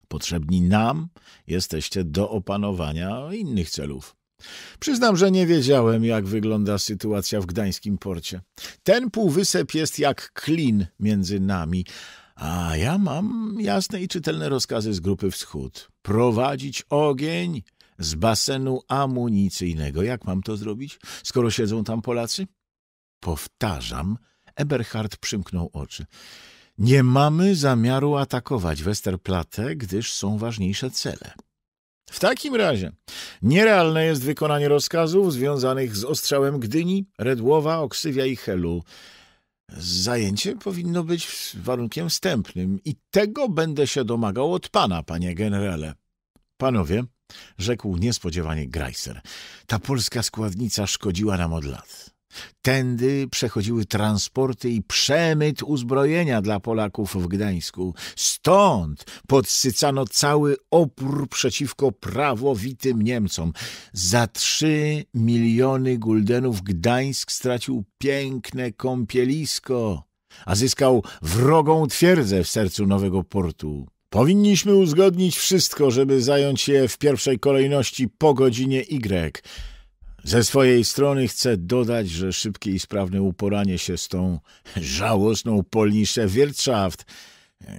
potrzebni nam jesteście do opanowania innych celów. Przyznam, że nie wiedziałem, jak wygląda sytuacja w gdańskim porcie. Ten półwysep jest jak klin między nami, a ja mam jasne i czytelne rozkazy z Grupy Wschód. Prowadzić ogień z basenu amunicyjnego. Jak mam to zrobić, skoro siedzą tam Polacy? Powtarzam, Eberhard przymknął oczy. Nie mamy zamiaru atakować Westerplatte, gdyż są ważniejsze cele. W takim razie nierealne jest wykonanie rozkazów związanych z ostrzałem Gdyni, Redłowa, Oksywia i Helu. Zajęcie powinno być warunkiem wstępnym i tego będę się domagał od pana, panie generale. Panowie, rzekł niespodziewanie Greiser, ta polska składnica szkodziła nam od lat. Tędy przechodziły transporty i przemyt uzbrojenia dla Polaków w Gdańsku. Stąd podsycano cały opór przeciwko prawowitym Niemcom. Za trzy miliony guldenów Gdańsk stracił piękne kąpielisko, a zyskał wrogą twierdzę w sercu nowego portu. Powinniśmy uzgodnić wszystko, żeby zająć je w pierwszej kolejności po godzinie Y ze swojej strony chcę dodać, że szybkie i sprawne uporanie się z tą żałosną polniszę Wirtschaft,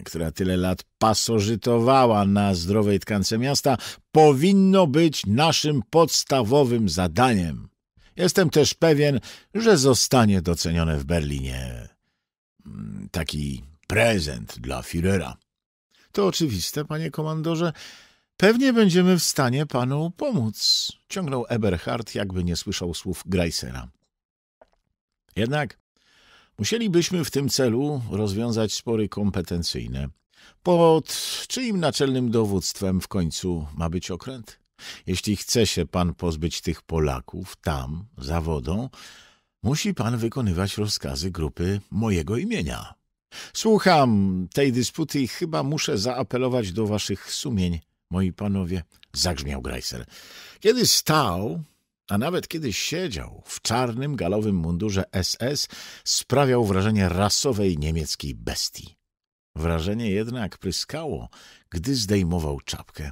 która tyle lat pasożytowała na zdrowej tkance miasta, powinno być naszym podstawowym zadaniem. Jestem też pewien, że zostanie docenione w Berlinie. Mm, taki prezent dla Führera. To oczywiste, panie komandorze, Pewnie będziemy w stanie panu pomóc, ciągnął Eberhard, jakby nie słyszał słów Greisera. Jednak musielibyśmy w tym celu rozwiązać spory kompetencyjne. Pod czyim naczelnym dowództwem w końcu ma być okręt? Jeśli chce się pan pozbyć tych Polaków tam, za wodą, musi pan wykonywać rozkazy grupy mojego imienia. Słucham tej dysputy i chyba muszę zaapelować do waszych sumień moi panowie, zagrzmiał Greiser. Kiedy stał, a nawet kiedy siedział w czarnym galowym mundurze SS, sprawiał wrażenie rasowej niemieckiej bestii. Wrażenie jednak pryskało, gdy zdejmował czapkę.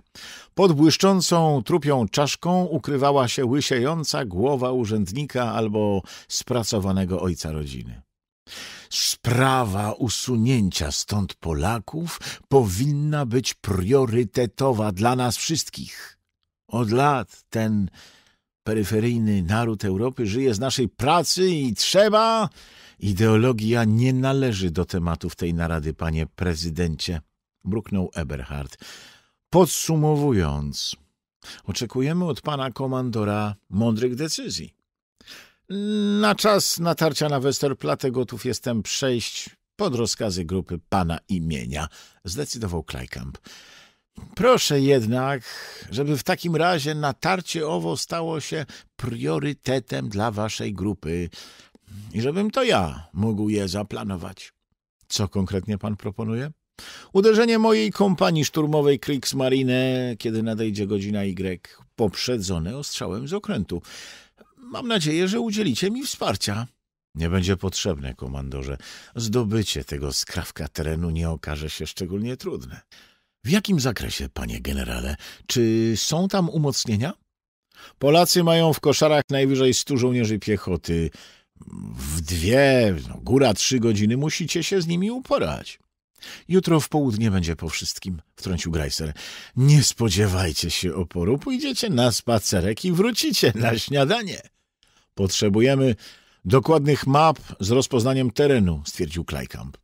Pod błyszczącą trupią czaszką ukrywała się łysiejąca głowa urzędnika albo spracowanego ojca rodziny. Sprawa usunięcia stąd Polaków powinna być priorytetowa dla nas wszystkich. Od lat ten peryferyjny naród Europy żyje z naszej pracy i trzeba. Ideologia nie należy do tematów tej narady, panie prezydencie, mruknął Eberhard. Podsumowując, oczekujemy od pana komandora mądrych decyzji. Na czas natarcia na Westerplatte gotów jestem przejść pod rozkazy grupy pana imienia, zdecydował Klejkamp. Proszę jednak, żeby w takim razie natarcie owo stało się priorytetem dla waszej grupy i żebym to ja mógł je zaplanować. Co konkretnie pan proponuje? Uderzenie mojej kompanii szturmowej Kriegsmarine, kiedy nadejdzie godzina Y, poprzedzone ostrzałem z okrętu. Mam nadzieję, że udzielicie mi wsparcia. Nie będzie potrzebne, komandorze. Zdobycie tego skrawka terenu nie okaże się szczególnie trudne. W jakim zakresie, panie generale? Czy są tam umocnienia? Polacy mają w koszarach najwyżej stu żołnierzy piechoty. W dwie, no, góra trzy godziny musicie się z nimi uporać. Jutro w południe będzie po wszystkim, wtrącił Greiser. Nie spodziewajcie się oporu, pójdziecie na spacerek i wrócicie na śniadanie. Potrzebujemy dokładnych map z rozpoznaniem terenu, stwierdził Klejkamp.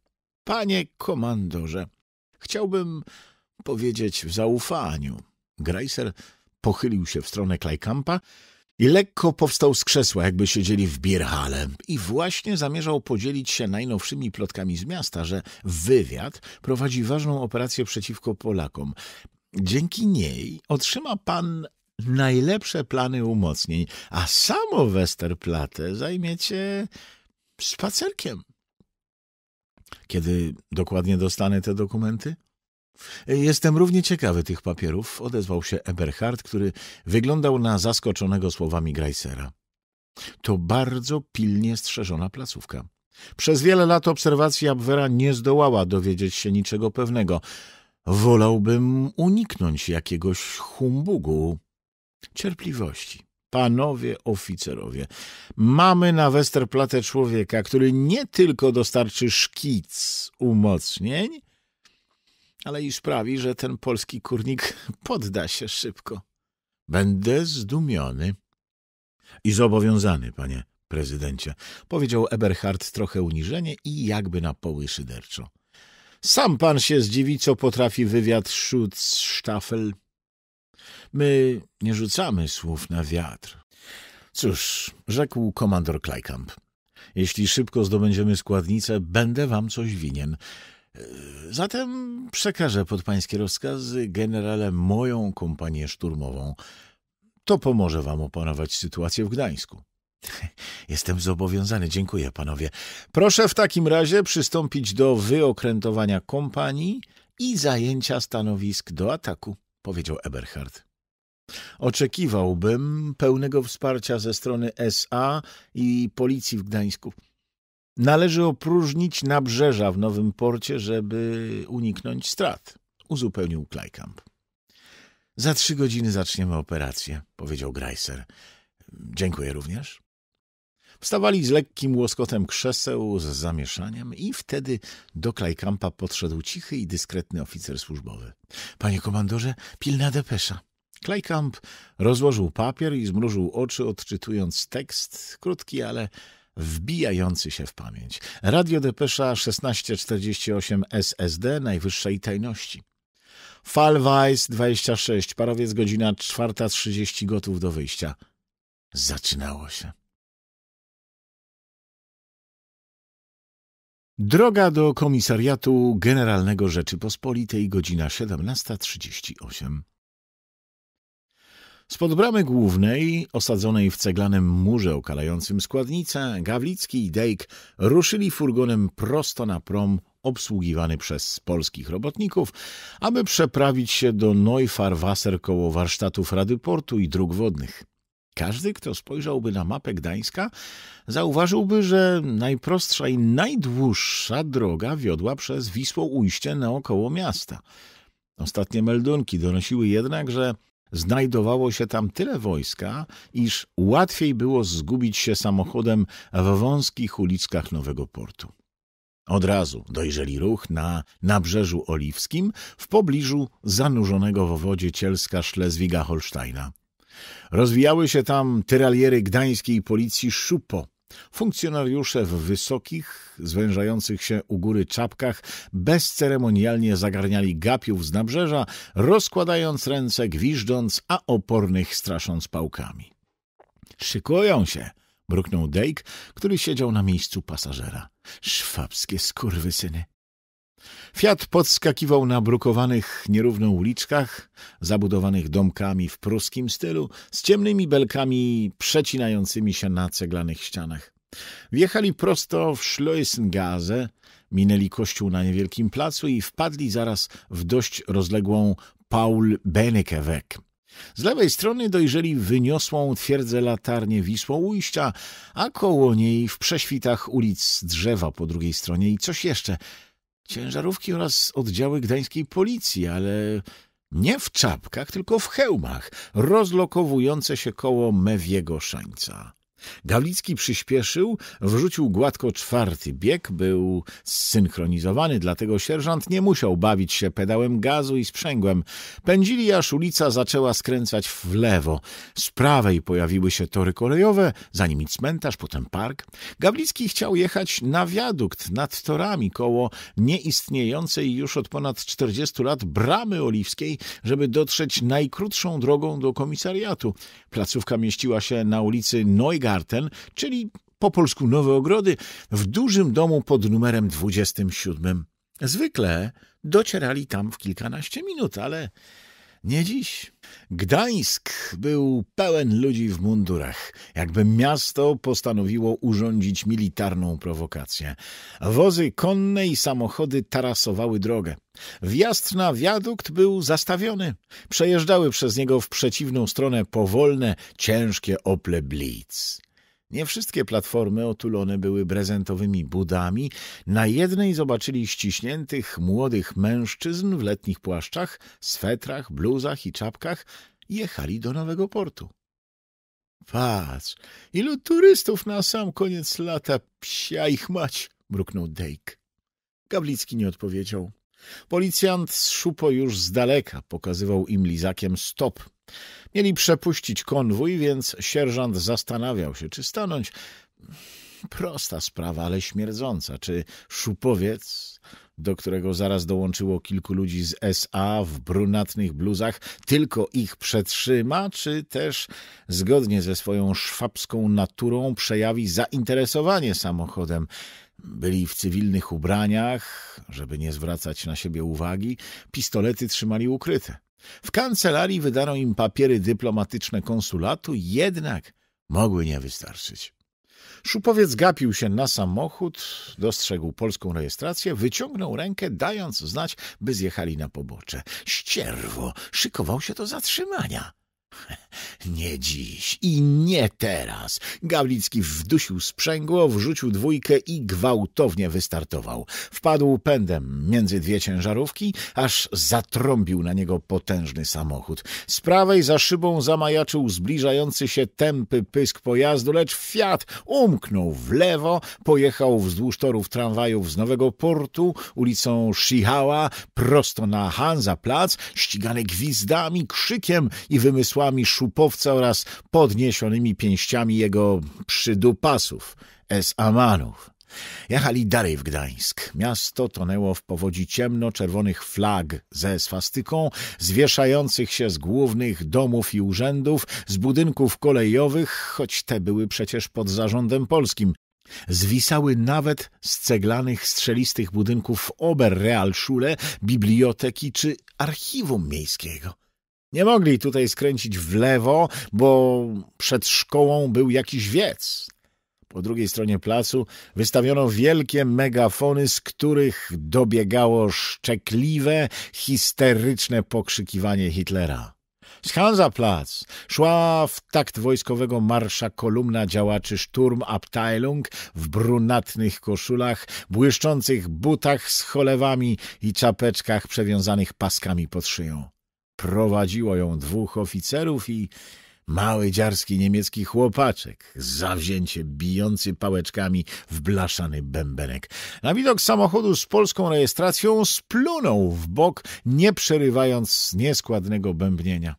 Panie komandorze, chciałbym powiedzieć w zaufaniu. Greiser pochylił się w stronę Klejkampa i lekko powstał z krzesła, jakby siedzieli w bierhale. I właśnie zamierzał podzielić się najnowszymi plotkami z miasta, że wywiad prowadzi ważną operację przeciwko Polakom. Dzięki niej otrzyma pan najlepsze plany umocnień, a samo Westerplatte zajmiecie spacerkiem. Kiedy dokładnie dostanę te dokumenty? Jestem równie ciekawy tych papierów, odezwał się Eberhard, który wyglądał na zaskoczonego słowami Greissera. To bardzo pilnie strzeżona placówka. Przez wiele lat obserwacji Abwera nie zdołała dowiedzieć się niczego pewnego. Wolałbym uniknąć jakiegoś humbugu. Cierpliwości. Panowie oficerowie, mamy na Westerplatte człowieka, który nie tylko dostarczy szkic umocnień, ale i sprawi, że ten polski kurnik *laughs* podda się szybko. Będę zdumiony i zobowiązany, panie prezydencie, powiedział Eberhard trochę uniżenie i jakby na poły szyderczo. Sam pan się zdziwi, co potrafi wywiad Schutzstaffel. My nie rzucamy słów na wiatr. Cóż, rzekł komandor Klejkamp. Jeśli szybko zdobędziemy składnicę, będę wam coś winien. E, zatem przekażę pod pańskie rozkazy generale moją kompanię szturmową. To pomoże wam opanować sytuację w Gdańsku. *laughs* Jestem zobowiązany, dziękuję panowie. Proszę w takim razie przystąpić do wyokrętowania kompanii i zajęcia stanowisk do ataku powiedział Eberhard. Oczekiwałbym pełnego wsparcia ze strony SA i policji w Gdańsku. Należy opróżnić nabrzeża w Nowym Porcie, żeby uniknąć strat, uzupełnił Klejkamp. Za trzy godziny zaczniemy operację, powiedział Greiser. Dziękuję również. Wstawali z lekkim łoskotem krzeseł, z zamieszaniem i wtedy do Klajkampa podszedł cichy i dyskretny oficer służbowy. — Panie komandorze, pilna depesza. Klejkamp rozłożył papier i zmrużył oczy, odczytując tekst, krótki, ale wbijający się w pamięć. Radio Depesza 1648 SSD najwyższej tajności. Falweiss 26, parowiec godzina 4.30 gotów do wyjścia. Zaczynało się. Droga do Komisariatu Generalnego Rzeczypospolitej, godzina 17.38. Spod bramy głównej, osadzonej w ceglanym murze okalającym składnicę, Gawlicki i Dejk ruszyli furgonem prosto na prom obsługiwany przez polskich robotników, aby przeprawić się do Neufahrwasser koło warsztatów Rady Portu i Dróg Wodnych. Każdy, kto spojrzałby na mapę Gdańska, zauważyłby, że najprostsza i najdłuższa droga wiodła przez Wisłą ujście naokoło miasta. Ostatnie meldunki donosiły jednak, że znajdowało się tam tyle wojska, iż łatwiej było zgubić się samochodem w wąskich uliczkach Nowego Portu. Od razu dojrzeli ruch na nabrzeżu oliwskim w pobliżu zanurzonego w wodzie Cielska Szlezwiga Holsteina. Rozwijały się tam tyraliery gdańskiej policji Szupo. Funkcjonariusze w wysokich, zwężających się u góry czapkach bezceremonialnie zagarniali gapiów z nabrzeża, rozkładając ręce, gwiżdżąc, a opornych strasząc pałkami. — Szykują się! — bruknął Dejk, który siedział na miejscu pasażera. — Szwabskie skurwysyny! Fiat podskakiwał na brukowanych nierówno uliczkach, zabudowanych domkami w pruskim stylu, z ciemnymi belkami przecinającymi się na ceglanych ścianach. Wjechali prosto w Schleusengase, minęli kościół na niewielkim placu i wpadli zaraz w dość rozległą Paul Benekewek. Z lewej strony dojrzeli wyniosłą twierdzę latarnię Wisłą ujścia, a koło niej w prześwitach ulic drzewa po drugiej stronie i coś jeszcze – ciężarówki oraz oddziały gdańskiej policji, ale nie w czapkach, tylko w hełmach, rozlokowujące się koło Mewiego Szańca. Gawlicki przyspieszył, wrzucił gładko czwarty bieg, był zsynchronizowany, dlatego sierżant nie musiał bawić się pedałem gazu i sprzęgłem. Pędzili, aż ulica zaczęła skręcać w lewo. Z prawej pojawiły się tory kolejowe, za nimi cmentarz, potem park. Gawlicki chciał jechać na wiadukt nad torami koło nieistniejącej już od ponad 40 lat bramy oliwskiej, żeby dotrzeć najkrótszą drogą do komisariatu. Placówka mieściła się na ulicy Neuga czyli po polsku Nowe Ogrody, w dużym domu pod numerem 27. Zwykle docierali tam w kilkanaście minut, ale nie dziś. Gdańsk był pełen ludzi w mundurach, jakby miasto postanowiło urządzić militarną prowokację. Wozy konne i samochody tarasowały drogę. Wjazd na wiadukt był zastawiony. Przejeżdżały przez niego w przeciwną stronę powolne, ciężkie ople Blitz. Nie wszystkie platformy otulone były prezentowymi budami. Na jednej zobaczyli ściśniętych młodych mężczyzn w letnich płaszczach, swetrach, bluzach i czapkach. Jechali do Nowego Portu. Patrz, ilu turystów na sam koniec lata, psia ich mać, mruknął Dake. Gawlicki nie odpowiedział. Policjant z szupo już z daleka pokazywał im lizakiem stop. Mieli przepuścić konwój, więc sierżant zastanawiał się, czy stanąć. Prosta sprawa, ale śmierdząca. Czy szupowiec, do którego zaraz dołączyło kilku ludzi z SA w brunatnych bluzach, tylko ich przetrzyma, czy też zgodnie ze swoją szwabską naturą przejawi zainteresowanie samochodem? Byli w cywilnych ubraniach, żeby nie zwracać na siebie uwagi, pistolety trzymali ukryte. W kancelarii wydano im papiery dyplomatyczne konsulatu, jednak mogły nie wystarczyć. Szupowiec gapił się na samochód, dostrzegł polską rejestrację, wyciągnął rękę, dając znać, by zjechali na pobocze. Ścierwo, szykował się do zatrzymania. *laughs* Nie dziś i nie teraz. Gawlicki wdusił sprzęgło, wrzucił dwójkę i gwałtownie wystartował. Wpadł pędem między dwie ciężarówki, aż zatrąbił na niego potężny samochód. Z prawej za szybą zamajaczył zbliżający się tępy pysk pojazdu, lecz Fiat umknął w lewo, pojechał wzdłuż torów tramwajów z Nowego Portu, ulicą Shihawa, prosto na Hansa Plac, ścigany gwizdami, krzykiem i wymysłami hasłami szupowca oraz podniesionymi pięściami jego przydupasów, esamanów. amanów Jechali dalej w Gdańsk. Miasto tonęło w powodzi ciemno-czerwonych flag ze swastyką, zwieszających się z głównych domów i urzędów, z budynków kolejowych, choć te były przecież pod zarządem polskim. Zwisały nawet z ceglanych, strzelistych budynków Oberrealschule, biblioteki czy archiwum miejskiego. Nie mogli tutaj skręcić w lewo, bo przed szkołą był jakiś wiec. Po drugiej stronie placu wystawiono wielkie megafony, z których dobiegało szczekliwe, histeryczne pokrzykiwanie Hitlera. Z Hansaplatz szła w takt wojskowego marsza kolumna działaczy Sturmabteilung w brunatnych koszulach, błyszczących butach z cholewami i czapeczkach przewiązanych paskami pod szyją. Prowadziło ją dwóch oficerów i mały dziarski niemiecki chłopaczek, zawzięcie bijący pałeczkami w blaszany bębenek. Na widok samochodu z polską rejestracją splunął w bok, nie przerywając nieskładnego bębnienia.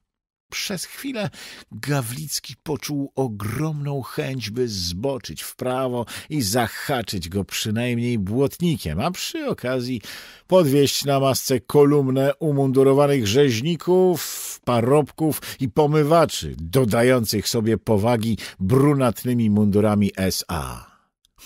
Przez chwilę Gawlicki poczuł ogromną chęć, by zboczyć w prawo i zahaczyć go przynajmniej błotnikiem, a przy okazji podwieźć na masce kolumnę umundurowanych rzeźników, parobków i pomywaczy, dodających sobie powagi brunatnymi mundurami SA.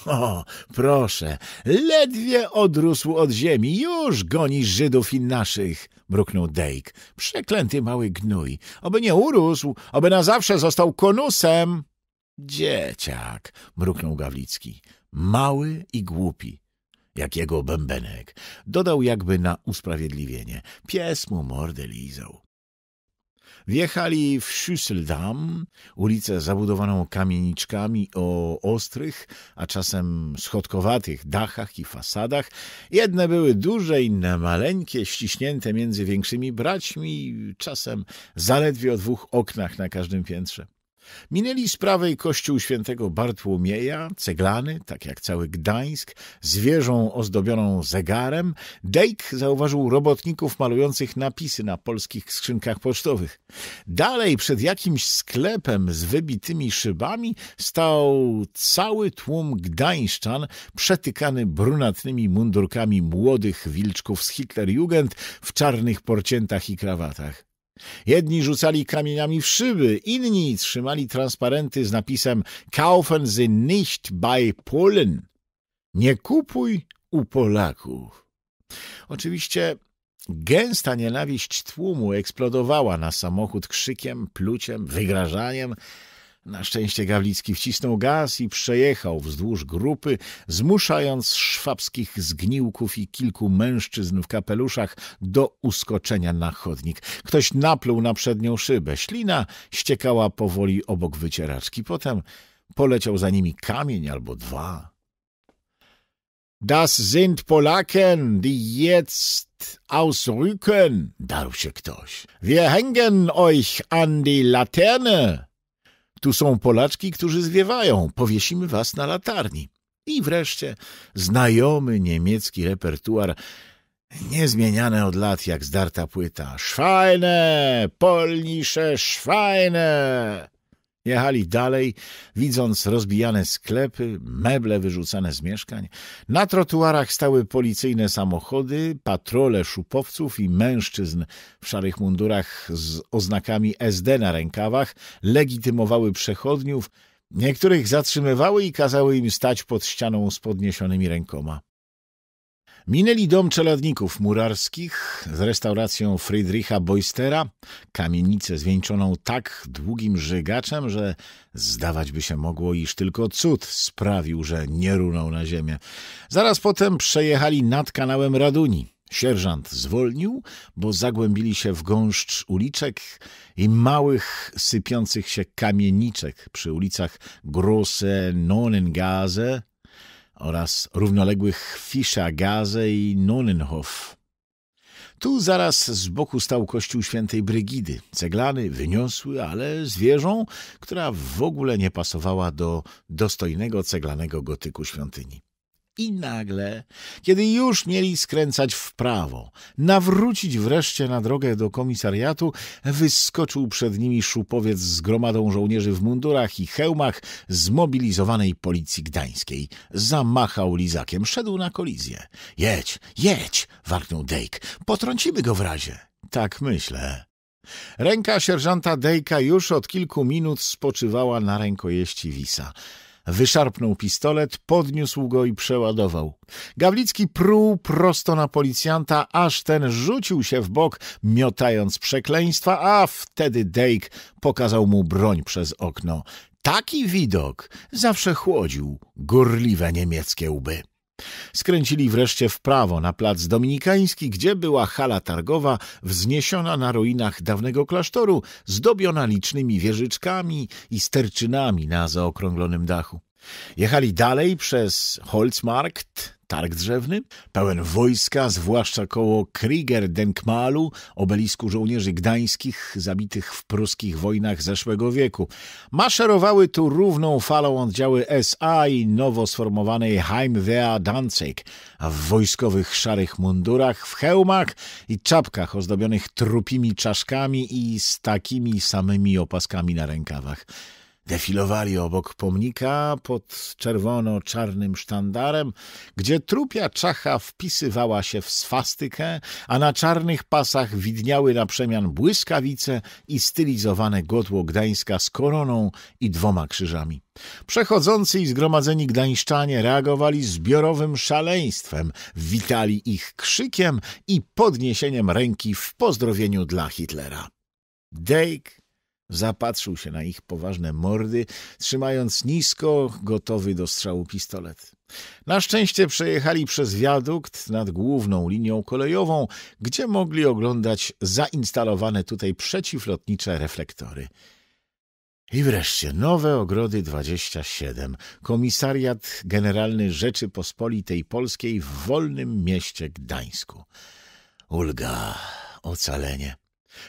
O, proszę, ledwie odrósł od ziemi, już goni Żydów i naszych, mruknął Dejk. Przeklęty mały gnój, oby nie urósł, oby na zawsze został konusem. Dzieciak, mruknął Gawlicki, mały i głupi, jak jego bębenek. Dodał jakby na usprawiedliwienie, pies mu mordę lizał. Wjechali w Schüsseldam, ulicę zabudowaną kamieniczkami o ostrych, a czasem schodkowatych dachach i fasadach. Jedne były duże, inne maleńkie, ściśnięte między większymi braćmi, czasem zaledwie o dwóch oknach na każdym piętrze. Minęli z prawej kościół świętego Bartłomieja, ceglany, tak jak cały Gdańsk, z wieżą ozdobioną zegarem. Dejk zauważył robotników malujących napisy na polskich skrzynkach pocztowych. Dalej, przed jakimś sklepem z wybitymi szybami, stał cały tłum gdańszczan, przetykany brunatnymi mundurkami młodych wilczków z Hitlerjugend w czarnych porciętach i krawatach. Jedni rzucali kamieniami w szyby, inni trzymali transparenty z napisem Kaufen Sie nicht bei Polen. Nie kupuj u Polaków. Oczywiście gęsta nienawiść tłumu eksplodowała na samochód krzykiem, pluciem, wygrażaniem, na szczęście Gawlicki wcisnął gaz i przejechał wzdłuż grupy, zmuszając szwabskich zgniłków i kilku mężczyzn w kapeluszach do uskoczenia na chodnik. Ktoś napluł na przednią szybę. Ślina ściekała powoli obok wycieraczki. Potem poleciał za nimi kamień albo dwa. Das sind Polaken, die jetzt ausrücken, darł się ktoś. Wir hängen euch an die Laterne. Tu są Polaczki, którzy zwiewają. Powiesimy was na latarni. I wreszcie znajomy niemiecki repertuar, niezmieniany od lat jak zdarta płyta. Szwajne, polnisze, szwajne! Jechali dalej, widząc rozbijane sklepy, meble wyrzucane z mieszkań. Na trotuarach stały policyjne samochody, patrole szupowców i mężczyzn w szarych mundurach z oznakami SD na rękawach legitymowały przechodniów, niektórych zatrzymywały i kazały im stać pod ścianą z podniesionymi rękoma. Minęli dom czeladników murarskich z restauracją Friedricha Boistera, kamienicę zwieńczoną tak długim żygaczem, że zdawać by się mogło, iż tylko cud sprawił, że nie runął na ziemię. Zaraz potem przejechali nad kanałem Raduni. Sierżant zwolnił, bo zagłębili się w gąszcz uliczek i małych, sypiących się kamieniczek przy ulicach Grosse Nonengase oraz równoległych Fisza, Gaze i Nonenhof. Tu zaraz z boku stał kościół świętej Brygidy, ceglany, wyniosły, ale z wieżą, która w ogóle nie pasowała do dostojnego ceglanego gotyku świątyni. I nagle, kiedy już mieli skręcać w prawo, nawrócić wreszcie na drogę do komisariatu, wyskoczył przed nimi szupowiec z gromadą żołnierzy w mundurach i hełmach zmobilizowanej policji gdańskiej. Zamachał lizakiem, szedł na kolizję. — Jedź, jedź! — warknął Dejk. — Potrącimy go w razie. — Tak myślę. Ręka sierżanta Dejka już od kilku minut spoczywała na rękojeści Wisa. Wyszarpnął pistolet, podniósł go i przeładował. Gawlicki pruł prosto na policjanta, aż ten rzucił się w bok, miotając przekleństwa, a wtedy Dejk pokazał mu broń przez okno. Taki widok zawsze chłodził gorliwe niemieckie łby skręcili wreszcie w prawo na plac dominikański, gdzie była hala targowa wzniesiona na ruinach dawnego klasztoru, zdobiona licznymi wieżyczkami i sterczynami na zaokrąglonym dachu. Jechali dalej przez Holzmarkt, targ drzewny, pełen wojska, zwłaszcza koło Krieger-Denkmalu, obelisku żołnierzy gdańskich zabitych w pruskich wojnach zeszłego wieku. Maszerowały tu równą falą oddziały SA i nowo sformowanej Heimwehr Danzig, a w wojskowych szarych mundurach, w hełmach i czapkach ozdobionych trupimi czaszkami i z takimi samymi opaskami na rękawach. Defilowali obok pomnika pod czerwono-czarnym sztandarem, gdzie trupia czacha wpisywała się w swastykę, a na czarnych pasach widniały na przemian błyskawice i stylizowane godło Gdańska z koroną i dwoma krzyżami. Przechodzący i zgromadzeni gdańszczanie reagowali zbiorowym szaleństwem, witali ich krzykiem i podniesieniem ręki w pozdrowieniu dla Hitlera. Dake. Zapatrzył się na ich poważne mordy, trzymając nisko, gotowy do strzału pistolet. Na szczęście przejechali przez wiadukt nad główną linią kolejową, gdzie mogli oglądać zainstalowane tutaj przeciwlotnicze reflektory. I wreszcie nowe ogrody 27, komisariat generalny Rzeczypospolitej Polskiej w wolnym mieście Gdańsku. Ulga, ocalenie.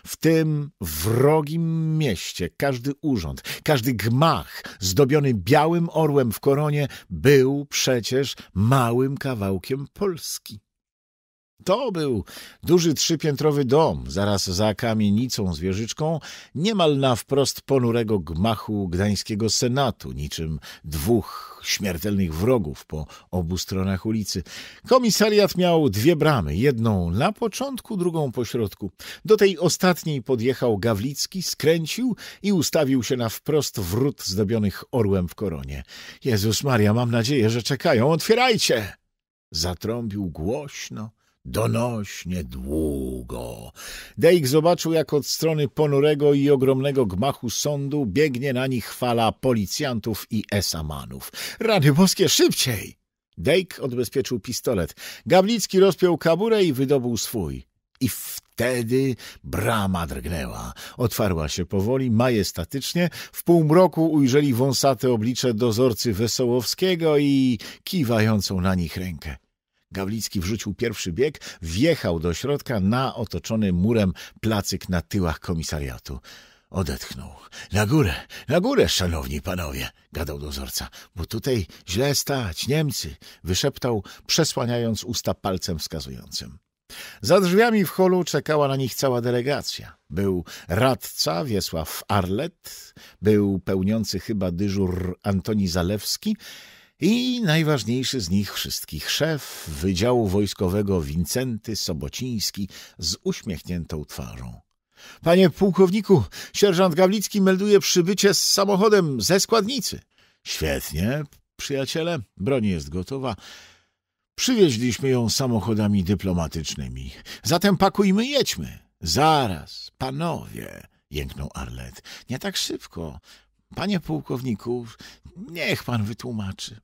W tym wrogim mieście każdy urząd, każdy gmach zdobiony białym orłem w koronie był przecież małym kawałkiem Polski. To był duży trzypiętrowy dom, zaraz za kamienicą z wieżyczką, niemal na wprost ponurego gmachu gdańskiego senatu, niczym dwóch śmiertelnych wrogów po obu stronach ulicy. Komisariat miał dwie bramy, jedną na początku, drugą po środku. Do tej ostatniej podjechał Gawlicki, skręcił i ustawił się na wprost wrót zdobionych orłem w koronie. Jezus Maria, mam nadzieję, że czekają. Otwierajcie! Zatrąbił głośno donośnie długo. Dejk zobaczył, jak od strony ponurego i ogromnego gmachu sądu biegnie na nich fala policjantów i esamanów. Rady boskie, szybciej! Dejk odbezpieczył pistolet. Gablicki rozpiął kaburę i wydobył swój. I wtedy brama drgnęła. Otwarła się powoli, majestatycznie. W półmroku ujrzeli wąsate oblicze dozorcy Wesołowskiego i kiwającą na nich rękę. Gawlicki wrzucił pierwszy bieg, wjechał do środka na otoczony murem placyk na tyłach komisariatu. Odetchnął. Na górę, na górę, szanowni panowie, gadał dozorca, bo tutaj źle stać, Niemcy, wyszeptał, przesłaniając usta palcem wskazującym. Za drzwiami w holu czekała na nich cała delegacja. Był radca Wiesław Arlet, był pełniący chyba dyżur Antoni Zalewski, i najważniejszy z nich wszystkich szef Wydziału Wojskowego Wincenty Sobociński z uśmiechniętą twarzą. Panie pułkowniku, sierżant Gawlicki melduje przybycie z samochodem ze składnicy. Świetnie, przyjaciele, broń jest gotowa. Przywieźliśmy ją samochodami dyplomatycznymi. Zatem pakujmy, jedźmy. Zaraz, panowie, jęknął Arlet. Nie tak szybko. Panie pułkowniku, niech pan wytłumaczy.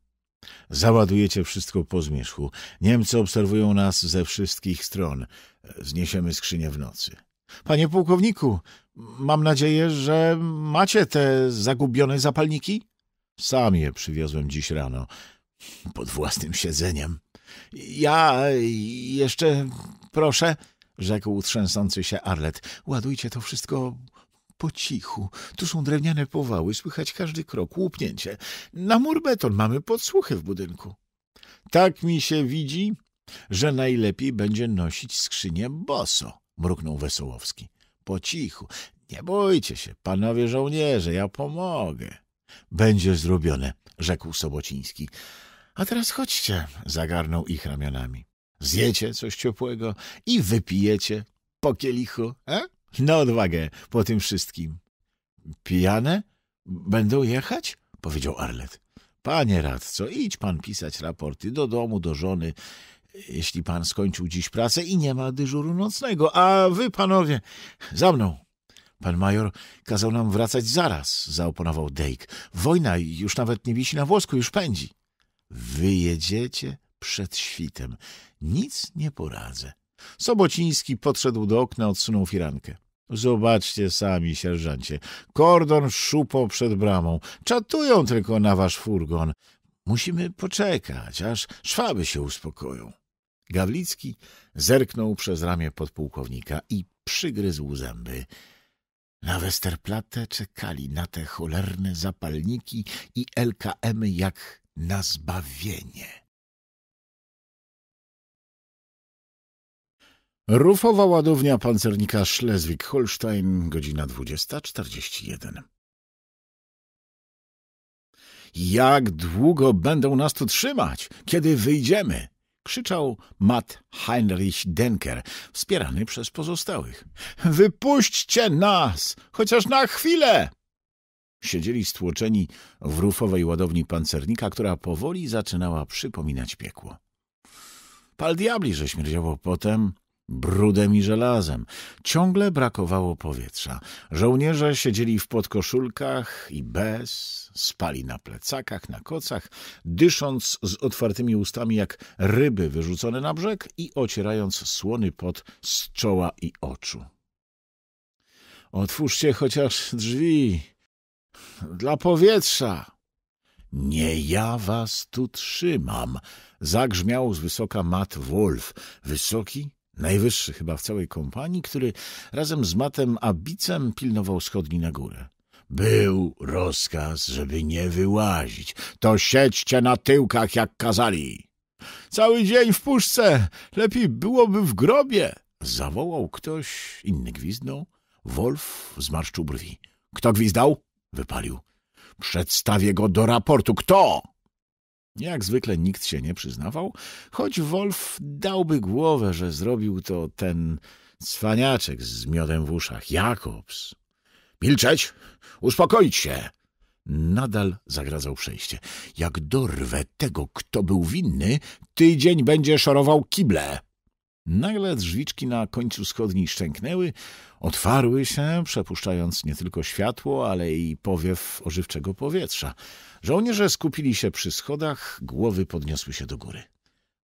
Załadujecie wszystko po zmierzchu. Niemcy obserwują nas ze wszystkich stron. Zniesiemy skrzynię w nocy. Panie pułkowniku, mam nadzieję, że macie te zagubione zapalniki? Sam je przywiozłem dziś rano. Pod własnym siedzeniem. Ja jeszcze proszę, rzekł trzęsący się Arlet. Ładujcie to wszystko po cichu. Tu są drewniane powały, słychać każdy krok, łupnięcie. Na mur beton mamy podsłuchy w budynku. Tak mi się widzi, że najlepiej będzie nosić skrzynię boso, mruknął Wesołowski. Po cichu. Nie bójcie się, panowie żołnierze, ja pomogę. Będzie zrobione, rzekł Sobociński. A teraz chodźcie, zagarnął ich ramionami. Zjecie coś ciepłego i wypijecie po kielichu, Eh? Na odwagę po tym wszystkim. Pijane? Będą jechać? Powiedział Arlet. Panie radco, idź pan pisać raporty do domu, do żony, jeśli pan skończył dziś pracę i nie ma dyżuru nocnego. A wy, panowie, za mną. Pan major kazał nam wracać zaraz, zaoponował Dejk. Wojna już nawet nie wisi na włosku, już pędzi. Wyjedziecie przed świtem. Nic nie poradzę. Sobociński podszedł do okna, odsunął firankę. Zobaczcie sami, sierżancie. Kordon szupo przed bramą. Czatują tylko na wasz furgon. Musimy poczekać, aż szwaby się uspokoją. Gawlicki zerknął przez ramię podpułkownika i przygryzł zęby. Na Westerplatte czekali na te cholerne zapalniki i LKM jak na zbawienie. Rufowa ładownia pancernika Schleswig-Holstein, godzina 20.41. Jak długo będą nas tu trzymać, kiedy wyjdziemy? krzyczał Matt Heinrich Denker, wspierany przez pozostałych. Wypuśćcie nas, chociaż na chwilę! Siedzieli stłoczeni w rufowej ładowni pancernika, która powoli zaczynała przypominać piekło. Pal diabli, że śmierdziało potem, brudem i żelazem. Ciągle brakowało powietrza. Żołnierze siedzieli w podkoszulkach i bez, spali na plecakach, na kocach, dysząc z otwartymi ustami jak ryby wyrzucone na brzeg i ocierając słony pot z czoła i oczu. Otwórzcie chociaż drzwi. Dla powietrza. Nie ja was tu trzymam, zagrzmiał z wysoka Matt Wolf, wysoki, najwyższy chyba w całej kompanii, który razem z Matem Abicem pilnował schodni na górę. Był rozkaz, żeby nie wyłazić. To siedźcie na tyłkach, jak kazali. Cały dzień w puszce, lepiej byłoby w grobie. Zawołał ktoś, inny gwizdnął. Wolf zmarszczył brwi. Kto gwizdał? Wypalił. Przedstawię go do raportu. Kto? Jak zwykle nikt się nie przyznawał, choć Wolf dałby głowę, że zrobił to ten cwaniaczek z miodem w uszach, Jakobs. Milczeć! Uspokoić się! Nadal zagradzał przejście. Jak dorwę tego, kto był winny, tydzień będzie szorował kible. Nagle drzwiczki na końcu schodni szczęknęły, otwarły się, przepuszczając nie tylko światło, ale i powiew ożywczego powietrza. Żołnierze skupili się przy schodach, głowy podniosły się do góry.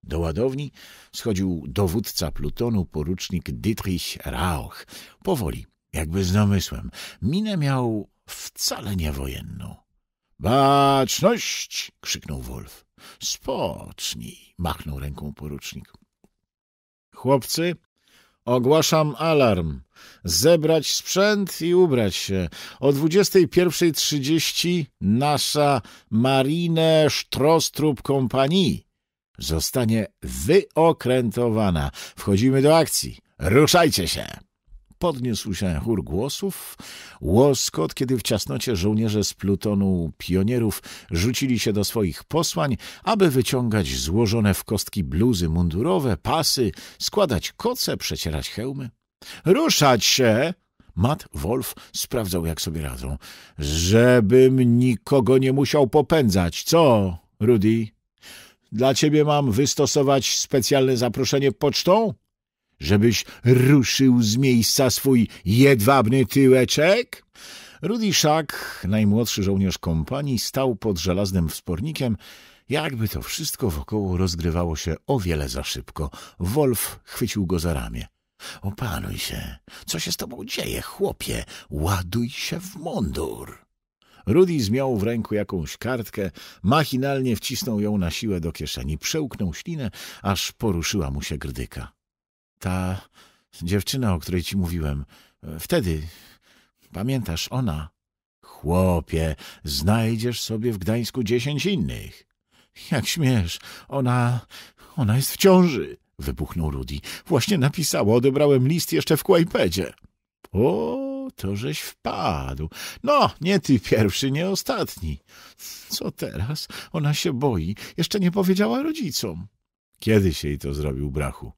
Do ładowni schodził dowódca plutonu porucznik Dietrich Rauch. Powoli, jakby z namysłem. Minę miał wcale nie wojenną. Baczność! krzyknął Wolf. Spocznij, machnął ręką porucznik. Chłopcy, ogłaszam alarm. Zebrać sprzęt i ubrać się. O 21.30 nasza Marine Strostrup Kompanii zostanie wyokrętowana. Wchodzimy do akcji. Ruszajcie się! Podniósł się chór głosów, łoskot, kiedy w ciasnocie żołnierze z plutonu pionierów rzucili się do swoich posłań, aby wyciągać złożone w kostki bluzy mundurowe, pasy, składać koce, przecierać hełmy. Ruszać się! Matt Wolf sprawdzał, jak sobie radzą. Żebym nikogo nie musiał popędzać. Co, Rudy? Dla ciebie mam wystosować specjalne zaproszenie pocztą? żebyś ruszył z miejsca swój jedwabny tyłeczek? Rudy Szak, najmłodszy żołnierz kompanii, stał pod żelaznym wspornikiem, jakby to wszystko wokoło rozgrywało się o wiele za szybko. Wolf chwycił go za ramię. Opanuj się. Co się z tobą dzieje, chłopie? Ładuj się w mundur. Rudy zmiał w ręku jakąś kartkę, machinalnie wcisnął ją na siłę do kieszeni, przełknął ślinę, aż poruszyła mu się grdyka. Ta dziewczyna, o której ci mówiłem. E, wtedy, pamiętasz, ona. Chłopie, znajdziesz sobie w Gdańsku dziesięć innych. Jak śmiesz, ona... ona jest w ciąży, wybuchnął Rudi. Właśnie napisała, odebrałem list jeszcze w Kłajpedzie. O, to żeś wpadł. No, nie ty pierwszy, nie ostatni. Co teraz? Ona się boi. Jeszcze nie powiedziała rodzicom. Kiedy się jej to zrobił, brachu?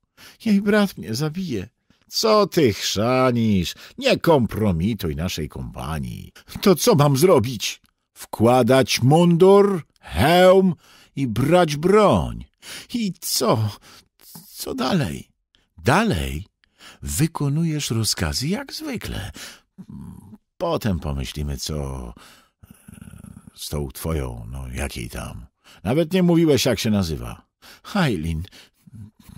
Jej brat mnie zabije. Co ty chrzanisz? Nie kompromituj naszej kompanii. To co mam zrobić? Wkładać mundur, hełm i brać broń. I co? Co dalej? Dalej wykonujesz rozkazy jak zwykle. Potem pomyślimy, co e, z tą twoją, no jakiej tam. Nawet nie mówiłeś, jak się nazywa. Hailin,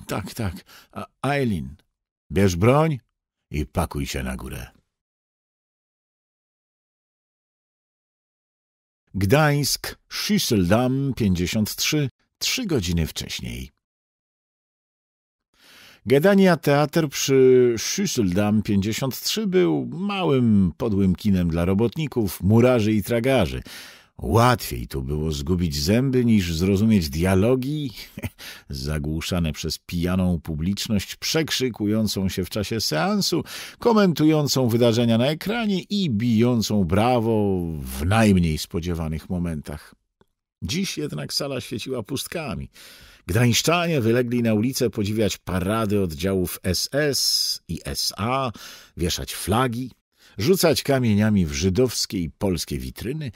tak, tak. A Eileen, bierz broń i pakuj się na górę. Gdańsk, Schüsseldam 53, trzy godziny wcześniej. Gadania Teatr przy Schüsseldam 53 był małym, podłym kinem dla robotników, murarzy i tragarzy. Łatwiej tu było zgubić zęby niż zrozumieć dialogi *laughs* zagłuszane przez pijaną publiczność, przekrzykującą się w czasie seansu, komentującą wydarzenia na ekranie i bijącą brawo w najmniej spodziewanych momentach. Dziś jednak sala świeciła pustkami. Gdańszczanie wylegli na ulicę podziwiać parady oddziałów SS i SA, wieszać flagi, rzucać kamieniami w żydowskie i polskie witryny,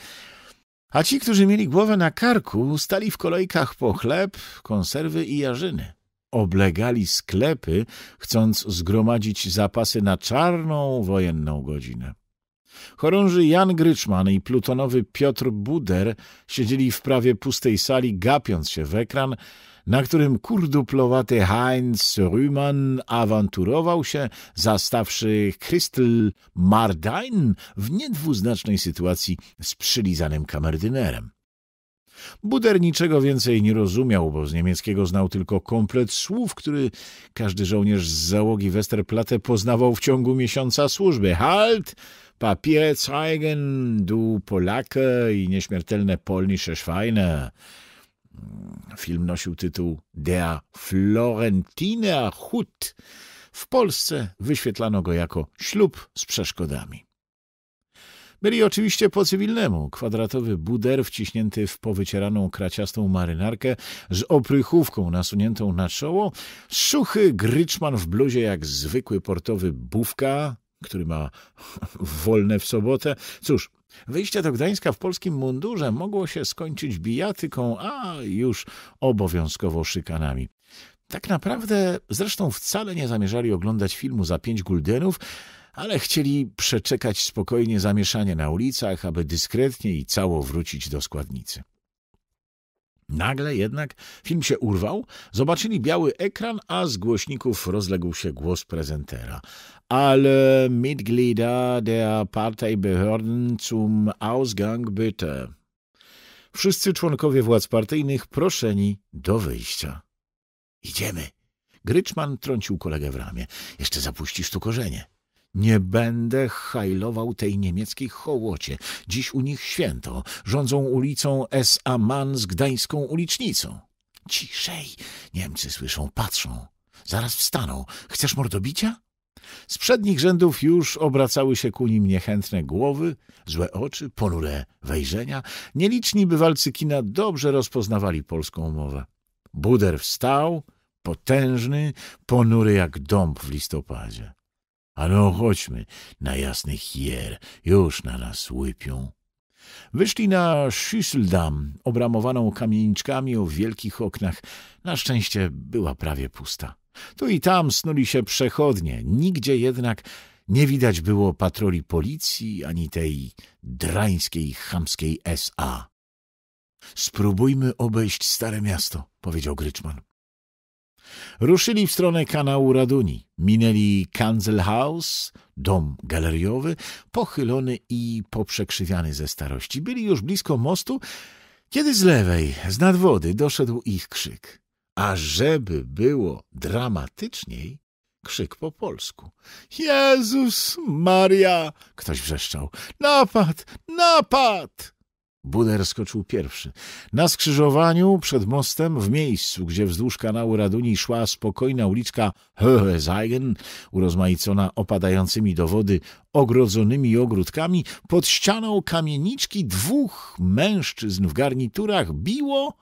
a ci, którzy mieli głowę na karku, stali w kolejkach po chleb, konserwy i jarzyny. Oblegali sklepy, chcąc zgromadzić zapasy na czarną wojenną godzinę. Chorąży Jan Gryczman i plutonowy Piotr Buder siedzieli w prawie pustej sali, gapiąc się w ekran, na którym kurduplowaty Heinz Rühmann awanturował się, zastawszy Krystl Mardain w niedwuznacznej sytuacji z przylizanym kamerdynerem. Buder niczego więcej nie rozumiał, bo z niemieckiego znał tylko komplet słów, który każdy żołnierz z załogi Westerplatte poznawał w ciągu miesiąca służby. Halt! Papier zeigen, du Polake i nieśmiertelne polnische Schweine. Film nosił tytuł Der Florentine Hut. W Polsce wyświetlano go jako ślub z przeszkodami. Byli oczywiście po cywilnemu. Kwadratowy buder wciśnięty w powycieraną kraciastą marynarkę z oprychówką nasuniętą na czoło, suchy gryczman w bluzie jak zwykły portowy bufka, który ma *laughs* wolne w sobotę. Cóż, wyjście do Gdańska w polskim mundurze mogło się skończyć bijatyką, a już obowiązkowo szykanami. Tak naprawdę zresztą wcale nie zamierzali oglądać filmu za pięć guldenów, ale chcieli przeczekać spokojnie zamieszanie na ulicach, aby dyskretnie i cało wrócić do składnicy. Nagle jednak film się urwał, zobaczyli biały ekran, a z głośników rozległ się głos prezentera alle Mitglieder der Parteibehörden zum Ausgang bitte. Wszyscy członkowie władz partyjnych proszeni do wyjścia. Idziemy. Gryczman trącił kolegę w ramię. Jeszcze zapuścisz tu korzenie. Nie będę hajlował tej niemieckiej hołocie. Dziś u nich święto. Rządzą ulicą S.A. Mann z gdańską ulicznicą. Ciszej! Niemcy słyszą, patrzą. Zaraz wstaną. Chcesz mordobicia? Z przednich rzędów już obracały się ku nim niechętne głowy, złe oczy, ponure wejrzenia. Nieliczni bywalcy kina dobrze rozpoznawali polską mowę. Buder wstał, potężny, ponury jak dąb w listopadzie. Ale chodźmy na jasnych hier, już na nas łypią. Wyszli na Schüsseldam, obramowaną kamieniczkami o wielkich oknach. Na szczęście była prawie pusta. Tu i tam snuli się przechodnie, nigdzie jednak nie widać było patroli policji ani tej drańskiej, chamskiej SA. Spróbujmy obejść stare miasto, powiedział Gryczman. Ruszyli w stronę kanału Raduni. Minęli Kanzelhaus, dom galeriowy, pochylony i poprzekrzywiany ze starości. Byli już blisko mostu, kiedy z lewej, z nadwody, doszedł ich krzyk. A żeby było dramatyczniej, krzyk po polsku. Jezus Maria! Ktoś wrzeszczał. Napad! Napad! Buder skoczył pierwszy. Na skrzyżowaniu przed mostem, w miejscu, gdzie wzdłuż kanału Raduni szła spokojna uliczka Höhezeigen, urozmaicona opadającymi do wody ogrodzonymi ogródkami, pod ścianą kamieniczki dwóch mężczyzn w garniturach biło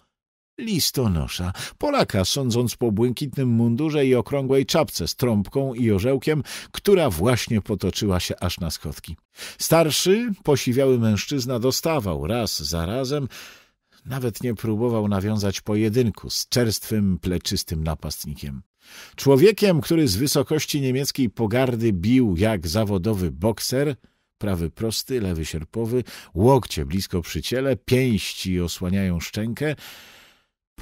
listonosza. Polaka, sądząc po błękitnym mundurze i okrągłej czapce z trąbką i orzełkiem, która właśnie potoczyła się aż na schodki. Starszy, posiwiały mężczyzna dostawał raz za razem, nawet nie próbował nawiązać pojedynku z czerstwym, pleczystym napastnikiem. Człowiekiem, który z wysokości niemieckiej pogardy bił jak zawodowy bokser, prawy prosty, lewy sierpowy, łokcie blisko przy ciele, pięści osłaniają szczękę,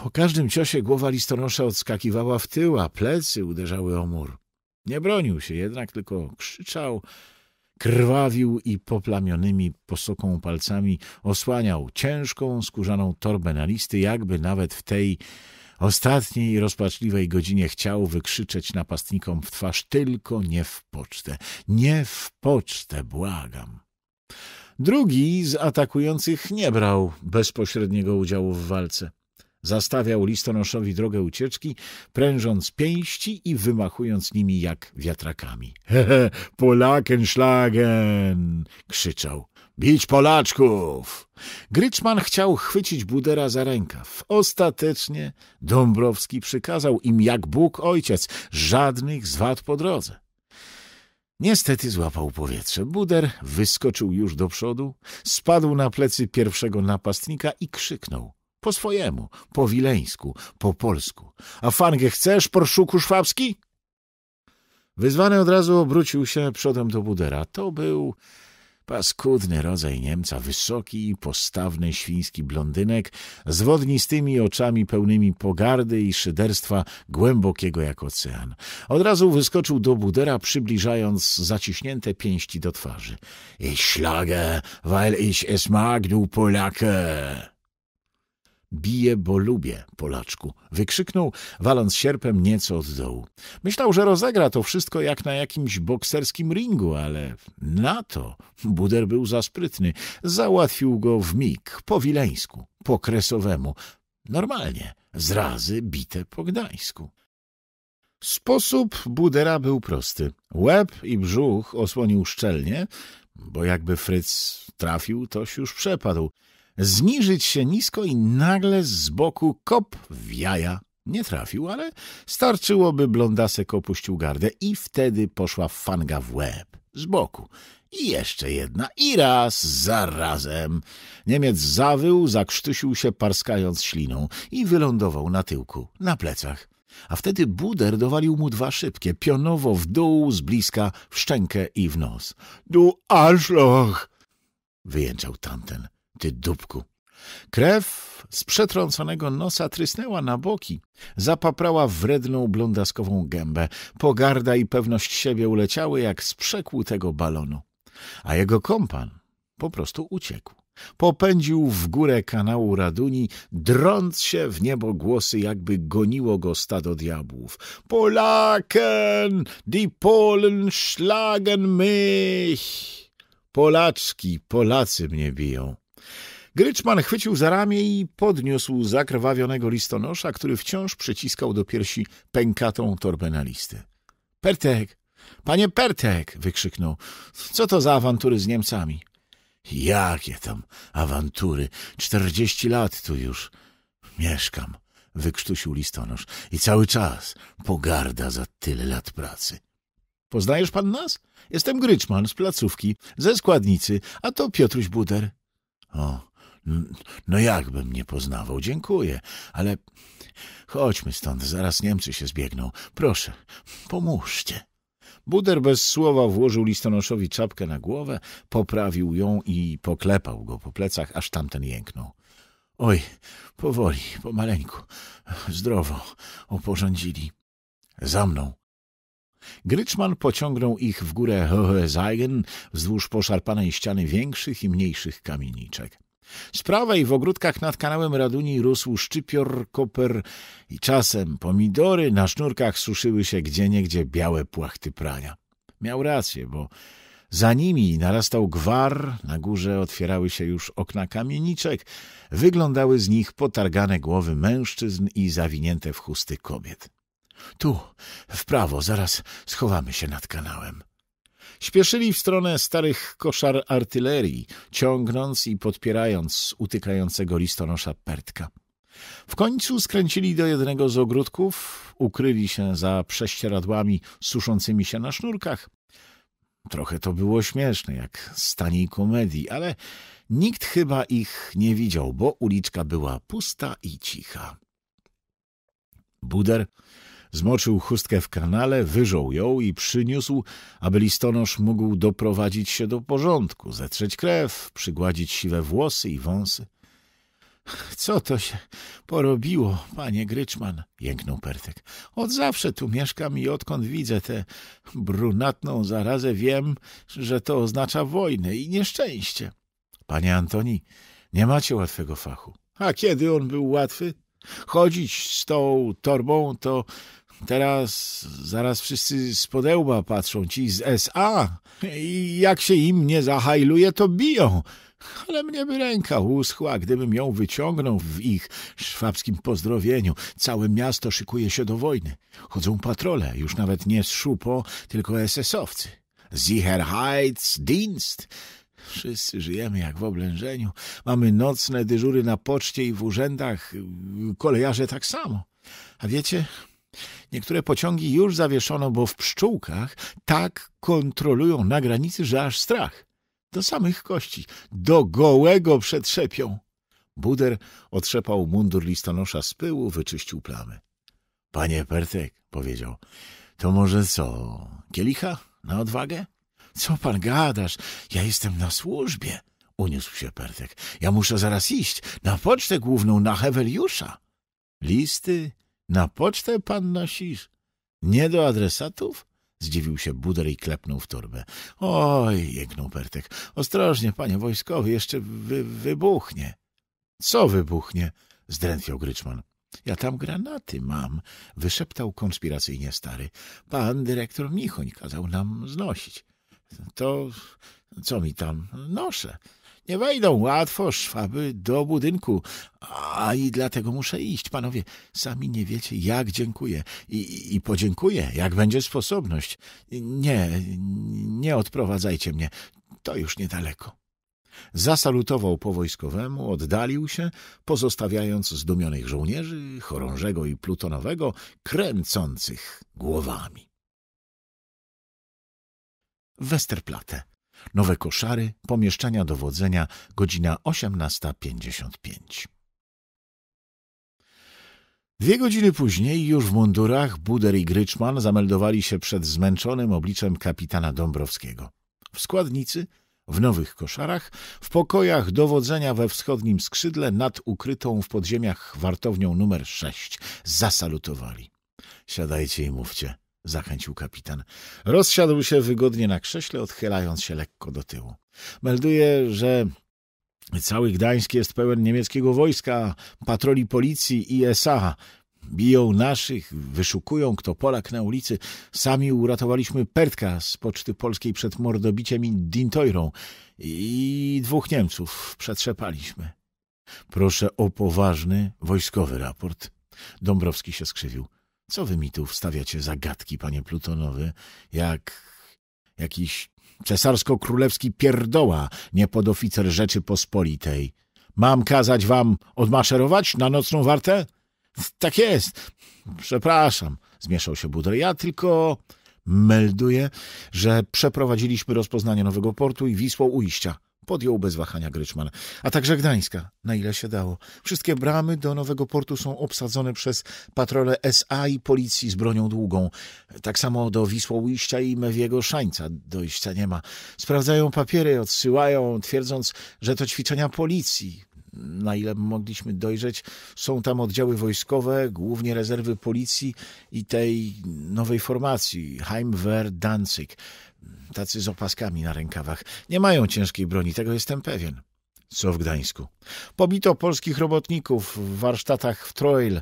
po każdym ciosie głowa listonosza odskakiwała w tył, a plecy uderzały o mur. Nie bronił się jednak, tylko krzyczał, krwawił i poplamionymi posoką palcami osłaniał ciężką, skórzaną torbę na listy, jakby nawet w tej ostatniej rozpaczliwej godzinie chciał wykrzyczeć napastnikom w twarz tylko nie w pocztę, nie w pocztę, błagam. Drugi z atakujących nie brał bezpośredniego udziału w walce. Zastawiał listonoszowi drogę ucieczki, prężąc pięści i wymachując nimi jak wiatrakami. Hehe, *laughs* Polakenschlagen! krzyczał. Bić Polaczków! Gryczman chciał chwycić Budera za rękaw. Ostatecznie Dąbrowski przykazał im jak Bóg ojciec żadnych zwad po drodze. Niestety złapał powietrze. Buder wyskoczył już do przodu, spadł na plecy pierwszego napastnika i krzyknął. Po swojemu, po wileńsku, po polsku. A fangę chcesz, porszuku szwabski? Wyzwany od razu obrócił się przodem do Budera. To był paskudny rodzaj Niemca, wysoki, postawny, świński blondynek z wodnistymi oczami pełnymi pogardy i szyderstwa głębokiego jak ocean. Od razu wyskoczył do Budera, przybliżając zaciśnięte pięści do twarzy. Ich schlage, weil ich es mag, du Polake! Bije, bo lubię, Polaczku, wykrzyknął, waląc sierpem nieco od dołu. Myślał, że rozegra to wszystko jak na jakimś bokserskim ringu, ale na to Buder był za sprytny. Załatwił go w mig, po wileńsku, po kresowemu. Normalnie, zrazy bite po gdańsku. Sposób Budera był prosty. Łeb i brzuch osłonił szczelnie, bo jakby Fryc trafił, toś już przepadł zniżyć się nisko i nagle z boku kop w jaja. Nie trafił, ale starczyłoby blondasek opuścił gardę i wtedy poszła fanga w łeb, z boku. I jeszcze jedna, i raz, zarazem. Niemiec zawył, zakrztusił się, parskając śliną i wylądował na tyłku, na plecach. A wtedy Buder dowalił mu dwa szybkie, pionowo w dół, z bliska, w szczękę i w nos. — Du Arschloch! — wyjęczał tamten. Ty dupku. Krew z przetrąconego nosa trysnęła na boki, zapaprała wredną blondaskową gębę. Pogarda i pewność siebie uleciały jak z przekłutego balonu. A jego kompan po prostu uciekł. Popędził w górę kanału Raduni, drąc się w niebo głosy, jakby goniło go stado diabłów. Polaken, die Polen schlagen mich! Polaczki, Polacy mnie biją. Gryczman chwycił za ramię i podniósł zakrwawionego listonosza, który wciąż przyciskał do piersi pękatą torbę na listy. — Pertek! Panie Pertek! — wykrzyknął. — Co to za awantury z Niemcami? — Jakie tam awantury? Czterdzieści lat tu już mieszkam — wykrztusił listonosz. — I cały czas pogarda za tyle lat pracy. — Poznajesz pan nas? Jestem Gryczman z placówki, ze składnicy, a to Piotruś Buder. — O, no jakbym nie poznawał, dziękuję, ale chodźmy stąd, zaraz Niemcy się zbiegną. Proszę, pomóżcie. Buder bez słowa włożył listonoszowi czapkę na głowę, poprawił ją i poklepał go po plecach, aż tamten jęknął. Oj, powoli, pomaleńku, zdrowo, oporządzili. Za mną. Gryczman pociągnął ich w górę Hohezeigen wzdłuż poszarpanej ściany większych i mniejszych kamieniczek. Z prawej w ogródkach nad kanałem Raduni rósł szczypior, koper i czasem pomidory, na sznurkach suszyły się gdzieniegdzie białe płachty prania. Miał rację, bo za nimi narastał gwar, na górze otwierały się już okna kamieniczek, wyglądały z nich potargane głowy mężczyzn i zawinięte w chusty kobiet. — Tu, w prawo, zaraz schowamy się nad kanałem. Śpieszyli w stronę starych koszar artylerii, ciągnąc i podpierając utykającego listonosza Pertka. W końcu skręcili do jednego z ogródków, ukryli się za prześcieradłami suszącymi się na sznurkach. Trochę to było śmieszne, jak z taniej komedii, ale nikt chyba ich nie widział, bo uliczka była pusta i cicha. Buder Zmoczył chustkę w kanale, wyżął ją i przyniósł, aby listonosz mógł doprowadzić się do porządku, zetrzeć krew, przygładzić siwe włosy i wąsy. *laughs* — Co to się porobiło, panie Gryczman? — jęknął Pertek. — Od zawsze tu mieszkam i odkąd widzę tę brunatną zarazę, wiem, że to oznacza wojnę i nieszczęście. — Panie Antoni, nie macie łatwego fachu. — A kiedy on był łatwy? Chodzić z tą torbą to Teraz zaraz wszyscy z podełba patrzą, ci z SA. I jak się im nie zahajluje, to biją. Ale mnie by ręka uschła, gdybym ją wyciągnął w ich szwabskim pozdrowieniu. Całe miasto szykuje się do wojny. Chodzą patrole, już nawet nie z szupo, tylko SS-owcy. Dienst. Wszyscy żyjemy jak w oblężeniu. Mamy nocne dyżury na poczcie i w urzędach. Kolejarze tak samo. A wiecie, Niektóre pociągi już zawieszono, bo w pszczółkach tak kontrolują na granicy, że aż strach. Do samych kości, do gołego przetrzepią. Buder otrzepał mundur listonosza z pyłu, wyczyścił plamy. — Panie Pertek — powiedział — to może co, kielicha na odwagę? — Co pan gadasz? Ja jestem na służbie — uniósł się Pertek. — Ja muszę zaraz iść na pocztę główną, na Heweliusza. — Listy? Na pocztę pan nosisz? Nie do adresatów? Zdziwił się Buder i klepnął w torbę. Oj, jęknął Bertek. Ostrożnie, panie wojskowy, jeszcze wy wybuchnie. Co wybuchnie? Zdrętwiał Gryczman. Ja tam granaty mam, wyszeptał konspiracyjnie stary. Pan dyrektor Michoń kazał nam znosić. To co mi tam noszę? Nie wejdą łatwo szwaby do budynku. A i dlatego muszę iść, panowie. Sami nie wiecie, jak dziękuję. I, i podziękuję, jak będzie sposobność. Nie, nie odprowadzajcie mnie. To już niedaleko. Zasalutował po wojskowemu, oddalił się, pozostawiając zdumionych żołnierzy, chorążego i plutonowego, kręcących głowami. Westerplatte. Nowe koszary, pomieszczenia dowodzenia, godzina 18.55. Dwie godziny później, już w mundurach, Buder i Gryczman zameldowali się przed zmęczonym obliczem kapitana Dąbrowskiego. W składnicy, w nowych koszarach, w pokojach dowodzenia we wschodnim skrzydle nad ukrytą w podziemiach wartownią numer 6 zasalutowali. Siadajcie i mówcie, zachęcił kapitan. Rozsiadł się wygodnie na krześle, odchylając się lekko do tyłu. Melduje, że cały Gdański jest pełen niemieckiego wojska, patroli policji i SA. Biją naszych, wyszukują kto Polak na ulicy. Sami uratowaliśmy Pertka z poczty polskiej przed mordobiciem i i dwóch Niemców przetrzepaliśmy. Proszę o poważny wojskowy raport. Dąbrowski się skrzywił. Co wy mi tu wstawiacie zagadki, panie Plutonowy, jak jakiś cesarsko-królewski pierdoła, niepodoficer Rzeczypospolitej? Mam kazać wam odmaszerować na nocną wartę? Tak jest. Przepraszam, zmieszał się Budry. Ja tylko melduję, że przeprowadziliśmy rozpoznanie nowego portu i Wisłą ujścia podjął bez wahania Gryczman, a także Gdańska, na ile się dało. Wszystkie bramy do Nowego Portu są obsadzone przez patrole SA i policji z bronią długą. Tak samo do Wisłoujścia i Mewiego Szańca dojścia nie ma. Sprawdzają papiery, odsyłają, twierdząc, że to ćwiczenia policji. Na ile mogliśmy dojrzeć, są tam oddziały wojskowe, głównie rezerwy policji i tej nowej formacji Heimwehr Danzig tacy z opaskami na rękawach. Nie mają ciężkiej broni, tego jestem pewien. Co w Gdańsku? Pobito polskich robotników w warsztatach w Troil.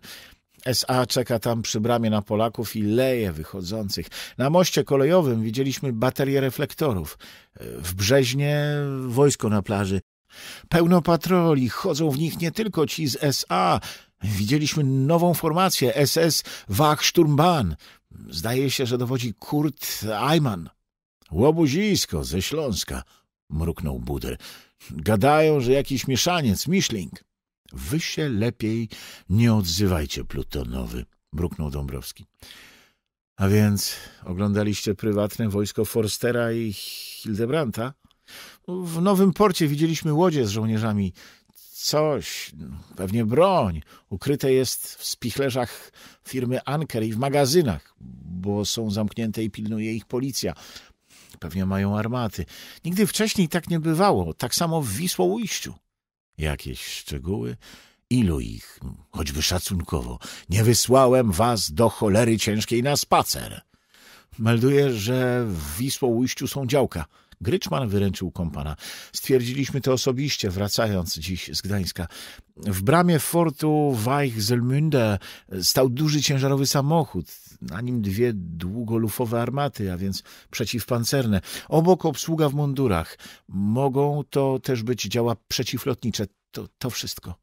SA czeka tam przy bramie na Polaków i leje wychodzących. Na moście kolejowym widzieliśmy baterię reflektorów. W Brzeźnie wojsko na plaży. Pełno patroli, chodzą w nich nie tylko ci z SA. Widzieliśmy nową formację SS Wachsturmbahn. Zdaje się, że dowodzi Kurt Eimann. Łobuzisko ze Śląska, mruknął Buder. Gadają, że jakiś mieszaniec, miszling. Wy się lepiej nie odzywajcie, plutonowy, mruknął Dąbrowski. A więc oglądaliście prywatne wojsko Forstera i Hildebranta? W Nowym Porcie widzieliśmy łodzie z żołnierzami. Coś, pewnie broń, ukryte jest w spichlerzach firmy Anker i w magazynach, bo są zamknięte i pilnuje ich policja pewnie mają armaty. Nigdy wcześniej tak nie bywało, tak samo w Wisłoujściu. Jakieś szczegóły? Ilu ich, choćby szacunkowo, nie wysłałem was do cholery ciężkiej na spacer. Melduję, że w Wisłoujściu są działka. Gryczman wyręczył kompana. Stwierdziliśmy to osobiście, wracając dziś z Gdańska. W bramie fortu Weichselmünde stał duży ciężarowy samochód na nim dwie długolufowe armaty, a więc przeciwpancerne. Obok obsługa w mundurach. Mogą to też być działa przeciwlotnicze. To, to wszystko.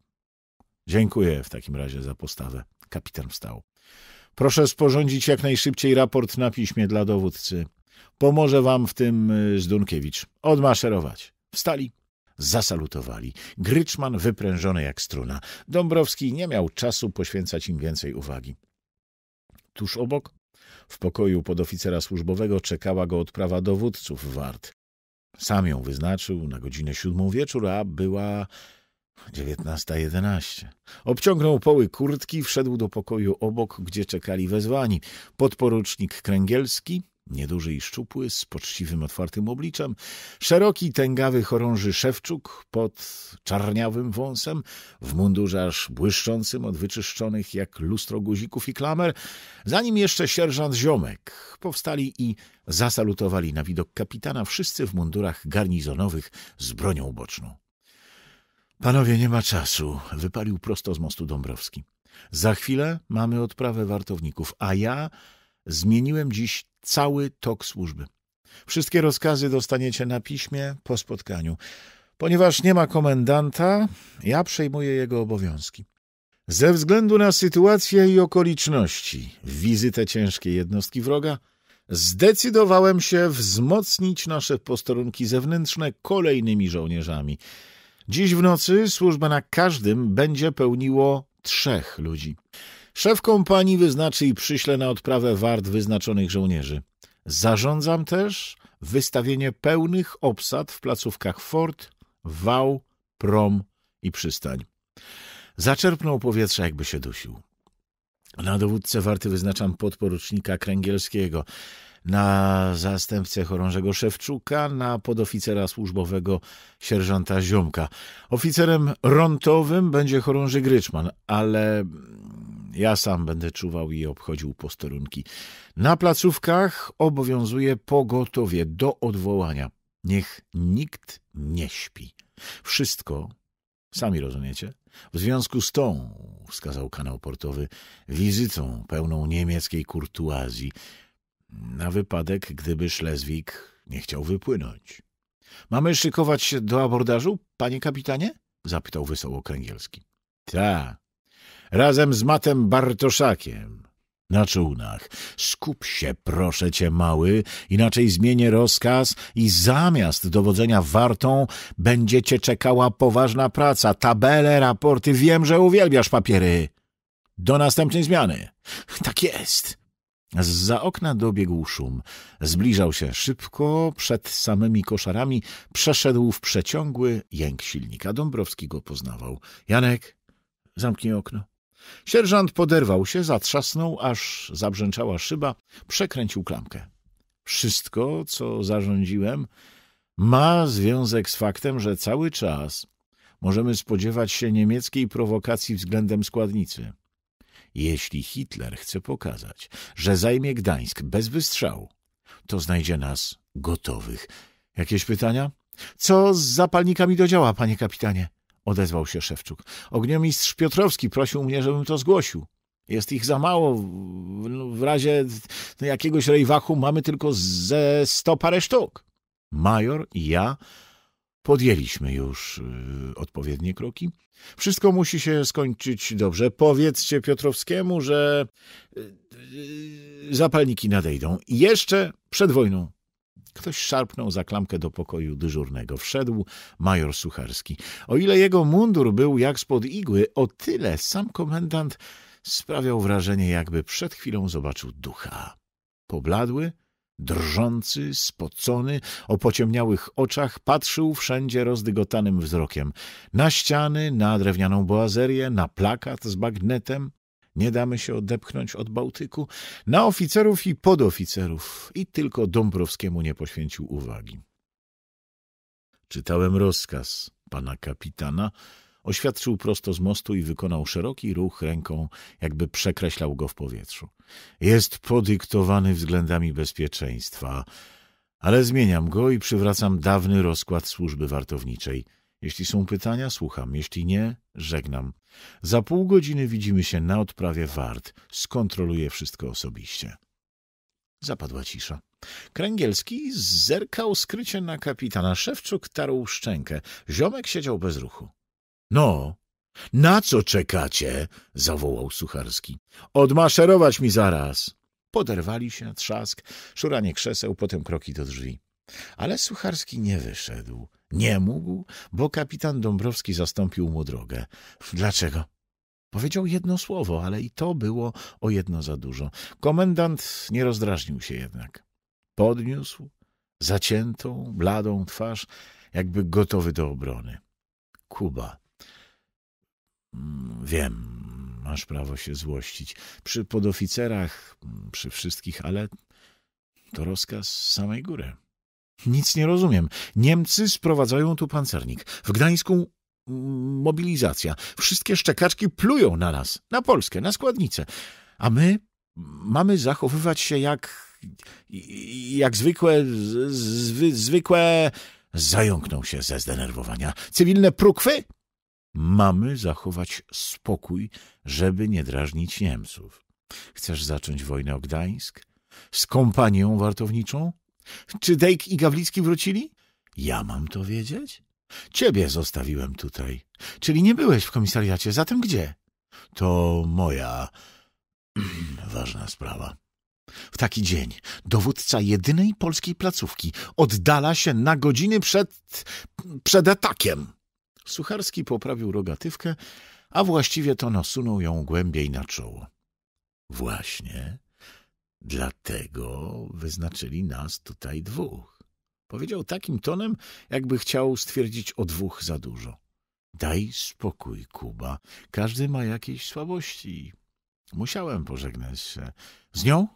Dziękuję w takim razie za postawę. Kapitan wstał. Proszę sporządzić jak najszybciej raport na piśmie dla dowódcy. Pomoże wam w tym y, Zdunkiewicz. Odmaszerować. Wstali. Zasalutowali. Gryczman wyprężony jak struna. Dąbrowski nie miał czasu poświęcać im więcej uwagi. Tuż obok, w pokoju podoficera służbowego, czekała go odprawa dowódców wart. Sam ją wyznaczył na godzinę siódmą wieczór, a była dziewiętnasta jedenaście. Obciągnął poły kurtki, wszedł do pokoju obok, gdzie czekali wezwani. Podporucznik Kręgielski, Nieduży i szczupły, z poczciwym, otwartym obliczem, szeroki, tęgawy, chorąży szewczuk pod czarniawym wąsem, w mundurze aż błyszczącym od wyczyszczonych jak lustro guzików i klamer, zanim jeszcze sierżant Ziomek. Powstali i zasalutowali na widok kapitana wszyscy w mundurach garnizonowych z bronią boczną. Panowie, nie ma czasu, wypalił prosto z mostu Dąbrowski. Za chwilę mamy odprawę wartowników, a ja zmieniłem dziś cały tok służby. Wszystkie rozkazy dostaniecie na piśmie po spotkaniu. Ponieważ nie ma komendanta, ja przejmuję jego obowiązki. Ze względu na sytuację i okoliczności, wizytę ciężkiej jednostki wroga, zdecydowałem się wzmocnić nasze posterunki zewnętrzne kolejnymi żołnierzami. Dziś w nocy służba na każdym będzie pełniło trzech ludzi. Szef kompanii wyznaczy i przyśle na odprawę wart wyznaczonych żołnierzy. Zarządzam też wystawienie pełnych obsad w placówkach fort, wał, prom i przystań. Zaczerpnął powietrza, jakby się dusił. Na dowódcę warty wyznaczam podporucznika Kręgielskiego, na zastępcę chorążego Szewczuka, na podoficera służbowego sierżanta Ziomka. Oficerem rontowym będzie chorąży Gryczman, ale ja sam będę czuwał i obchodził posterunki. Na placówkach obowiązuje pogotowie do odwołania. Niech nikt nie śpi. Wszystko, sami rozumiecie, w związku z tą, wskazał kanał portowy, wizytą pełną niemieckiej kurtuazji, na wypadek, gdyby Szlezwik nie chciał wypłynąć. Mamy szykować się do abordażu, panie kapitanie? zapytał wysoko Kręgielski. Ta, razem z Matem Bartoszakiem. Na czółnach. Skup się, proszę cię, mały, inaczej zmienię rozkaz i zamiast dowodzenia wartą będziecie czekała poważna praca, tabele, raporty. Wiem, że uwielbiasz papiery. Do następnej zmiany. Tak jest. Za okna dobiegł szum. Zbliżał się szybko, przed samymi koszarami, przeszedł w przeciągły jęk silnika. Dąbrowski go poznawał. Janek, zamknij okno. Sierżant poderwał się, zatrzasnął, aż zabrzęczała szyba, przekręcił klamkę. Wszystko, co zarządziłem, ma związek z faktem, że cały czas możemy spodziewać się niemieckiej prowokacji względem składnicy. Jeśli Hitler chce pokazać, że zajmie Gdańsk bez wystrzału, to znajdzie nas gotowych. Jakieś pytania? Co z zapalnikami do działa, panie kapitanie? odezwał się Szewczuk. Ogniomistrz Piotrowski prosił mnie, żebym to zgłosił. Jest ich za mało. W no, razie jakiegoś rejwachu mamy tylko ze sto parę sztuk. Major i ja podjęliśmy już y, odpowiednie kroki. Wszystko musi się skończyć dobrze. Powiedzcie Piotrowskiemu, że y, y, zapalniki nadejdą. Jeszcze przed wojną Ktoś szarpnął za klamkę do pokoju dyżurnego. Wszedł major Sucharski. O ile jego mundur był jak spod igły, o tyle sam komendant sprawiał wrażenie, jakby przed chwilą zobaczył ducha. Pobladły, drżący, spocony, o pociemniałych oczach, patrzył wszędzie rozdygotanym wzrokiem. Na ściany, na drewnianą boazerię, na plakat z bagnetem, nie damy się odepchnąć od Bałtyku na oficerów i podoficerów i tylko Dąbrowskiemu nie poświęcił uwagi. Czytałem rozkaz pana kapitana, oświadczył prosto z mostu i wykonał szeroki ruch ręką, jakby przekreślał go w powietrzu. Jest podyktowany względami bezpieczeństwa, ale zmieniam go i przywracam dawny rozkład służby wartowniczej – jeśli są pytania, słucham. Jeśli nie, żegnam. Za pół godziny widzimy się na odprawie wart. Skontroluję wszystko osobiście. Zapadła cisza. Kręgielski zerkał skrycie na kapitana. Szewczuk tarł szczękę. Ziomek siedział bez ruchu. No, na co czekacie? zawołał Sucharski. Odmaszerować mi zaraz. Poderwali się, trzask, szuranie krzeseł, potem kroki do drzwi. Ale Sucharski nie wyszedł. Nie mógł, bo kapitan Dąbrowski zastąpił mu drogę. Dlaczego? Powiedział jedno słowo, ale i to było o jedno za dużo. Komendant nie rozdrażnił się jednak. Podniósł zaciętą, bladą twarz, jakby gotowy do obrony. Kuba. Mm, wiem, masz prawo się złościć. Przy podoficerach, przy wszystkich, ale to rozkaz samej góry. Nic nie rozumiem. Niemcy sprowadzają tu pancernik. W Gdańsku mm, mobilizacja. Wszystkie szczekaczki plują na nas, na Polskę, na składnicę. A my mamy zachowywać się jak... jak zwykłe... Zwy, zwykłe... Zająknął się ze zdenerwowania. Cywilne prukwy? Mamy zachować spokój, żeby nie drażnić Niemców. Chcesz zacząć wojnę o Gdańsk? Z kompanią wartowniczą? Czy Dejk i Gawlicki wrócili? Ja mam to wiedzieć? Ciebie zostawiłem tutaj. Czyli nie byłeś w komisariacie, zatem gdzie? To moja *clears throat* ważna sprawa. W taki dzień dowódca jedynej polskiej placówki oddala się na godziny przed... przed atakiem. Sucharski poprawił rogatywkę, a właściwie to nasunął ją głębiej na czoło. Właśnie Dlatego wyznaczyli nas tutaj dwóch. Powiedział takim tonem, jakby chciał stwierdzić o dwóch za dużo. Daj spokój, Kuba. Każdy ma jakieś słabości. Musiałem pożegnać się. Z nią?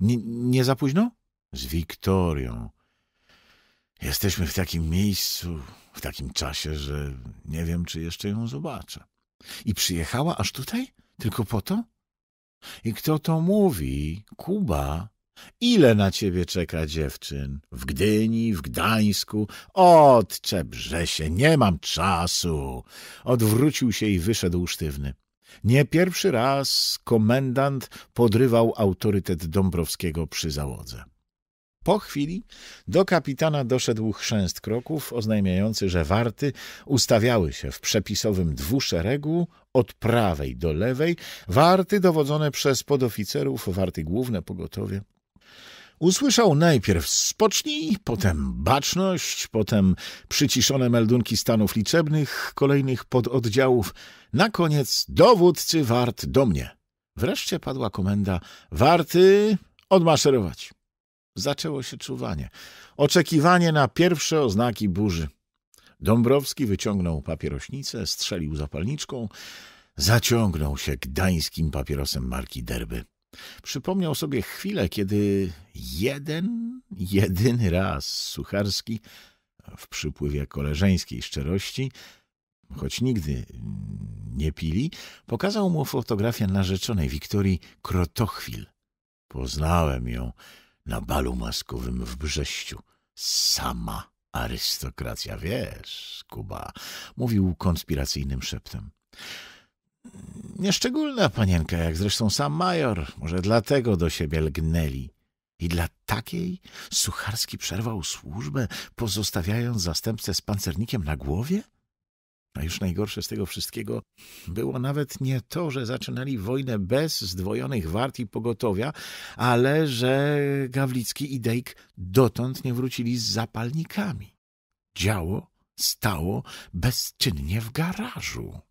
N nie za późno? Z Wiktorią. Jesteśmy w takim miejscu, w takim czasie, że nie wiem, czy jeszcze ją zobaczę. I przyjechała aż tutaj? Tylko po to? I kto to mówi? Kuba? Ile na ciebie czeka dziewczyn? W Gdyni, w Gdańsku? Odczepże się, nie mam czasu! Odwrócił się i wyszedł sztywny. Nie pierwszy raz komendant podrywał autorytet Dąbrowskiego przy załodze. Po chwili do kapitana doszedł chrzęst kroków oznajmiający, że warty ustawiały się w przepisowym dwuszeregu od prawej do lewej, warty dowodzone przez podoficerów, warty główne pogotowie. Usłyszał najpierw spocznij, potem baczność, potem przyciszone meldunki stanów liczebnych, kolejnych pododdziałów, na koniec dowódcy wart do mnie. Wreszcie padła komenda warty odmaszerować. Zaczęło się czuwanie. Oczekiwanie na pierwsze oznaki burzy. Dąbrowski wyciągnął papierośnicę, strzelił zapalniczką, zaciągnął się gdańskim papierosem marki Derby. Przypomniał sobie chwilę, kiedy jeden, jedyny raz Sucharski w przypływie koleżeńskiej szczerości, choć nigdy nie pili, pokazał mu fotografię narzeczonej Wiktorii Krotochwil. Poznałem ją, na balu maskowym w Brześciu. Sama arystokracja, wiesz, Kuba, mówił konspiracyjnym szeptem. Nieszczególna panienka, jak zresztą sam major, może dlatego do siebie lgnęli. I dla takiej Sucharski przerwał służbę, pozostawiając zastępcę z pancernikiem na głowie? A już najgorsze z tego wszystkiego było nawet nie to, że zaczynali wojnę bez zdwojonych wart i pogotowia, ale że Gawlicki i Dejk dotąd nie wrócili z zapalnikami. Działo stało bezczynnie w garażu.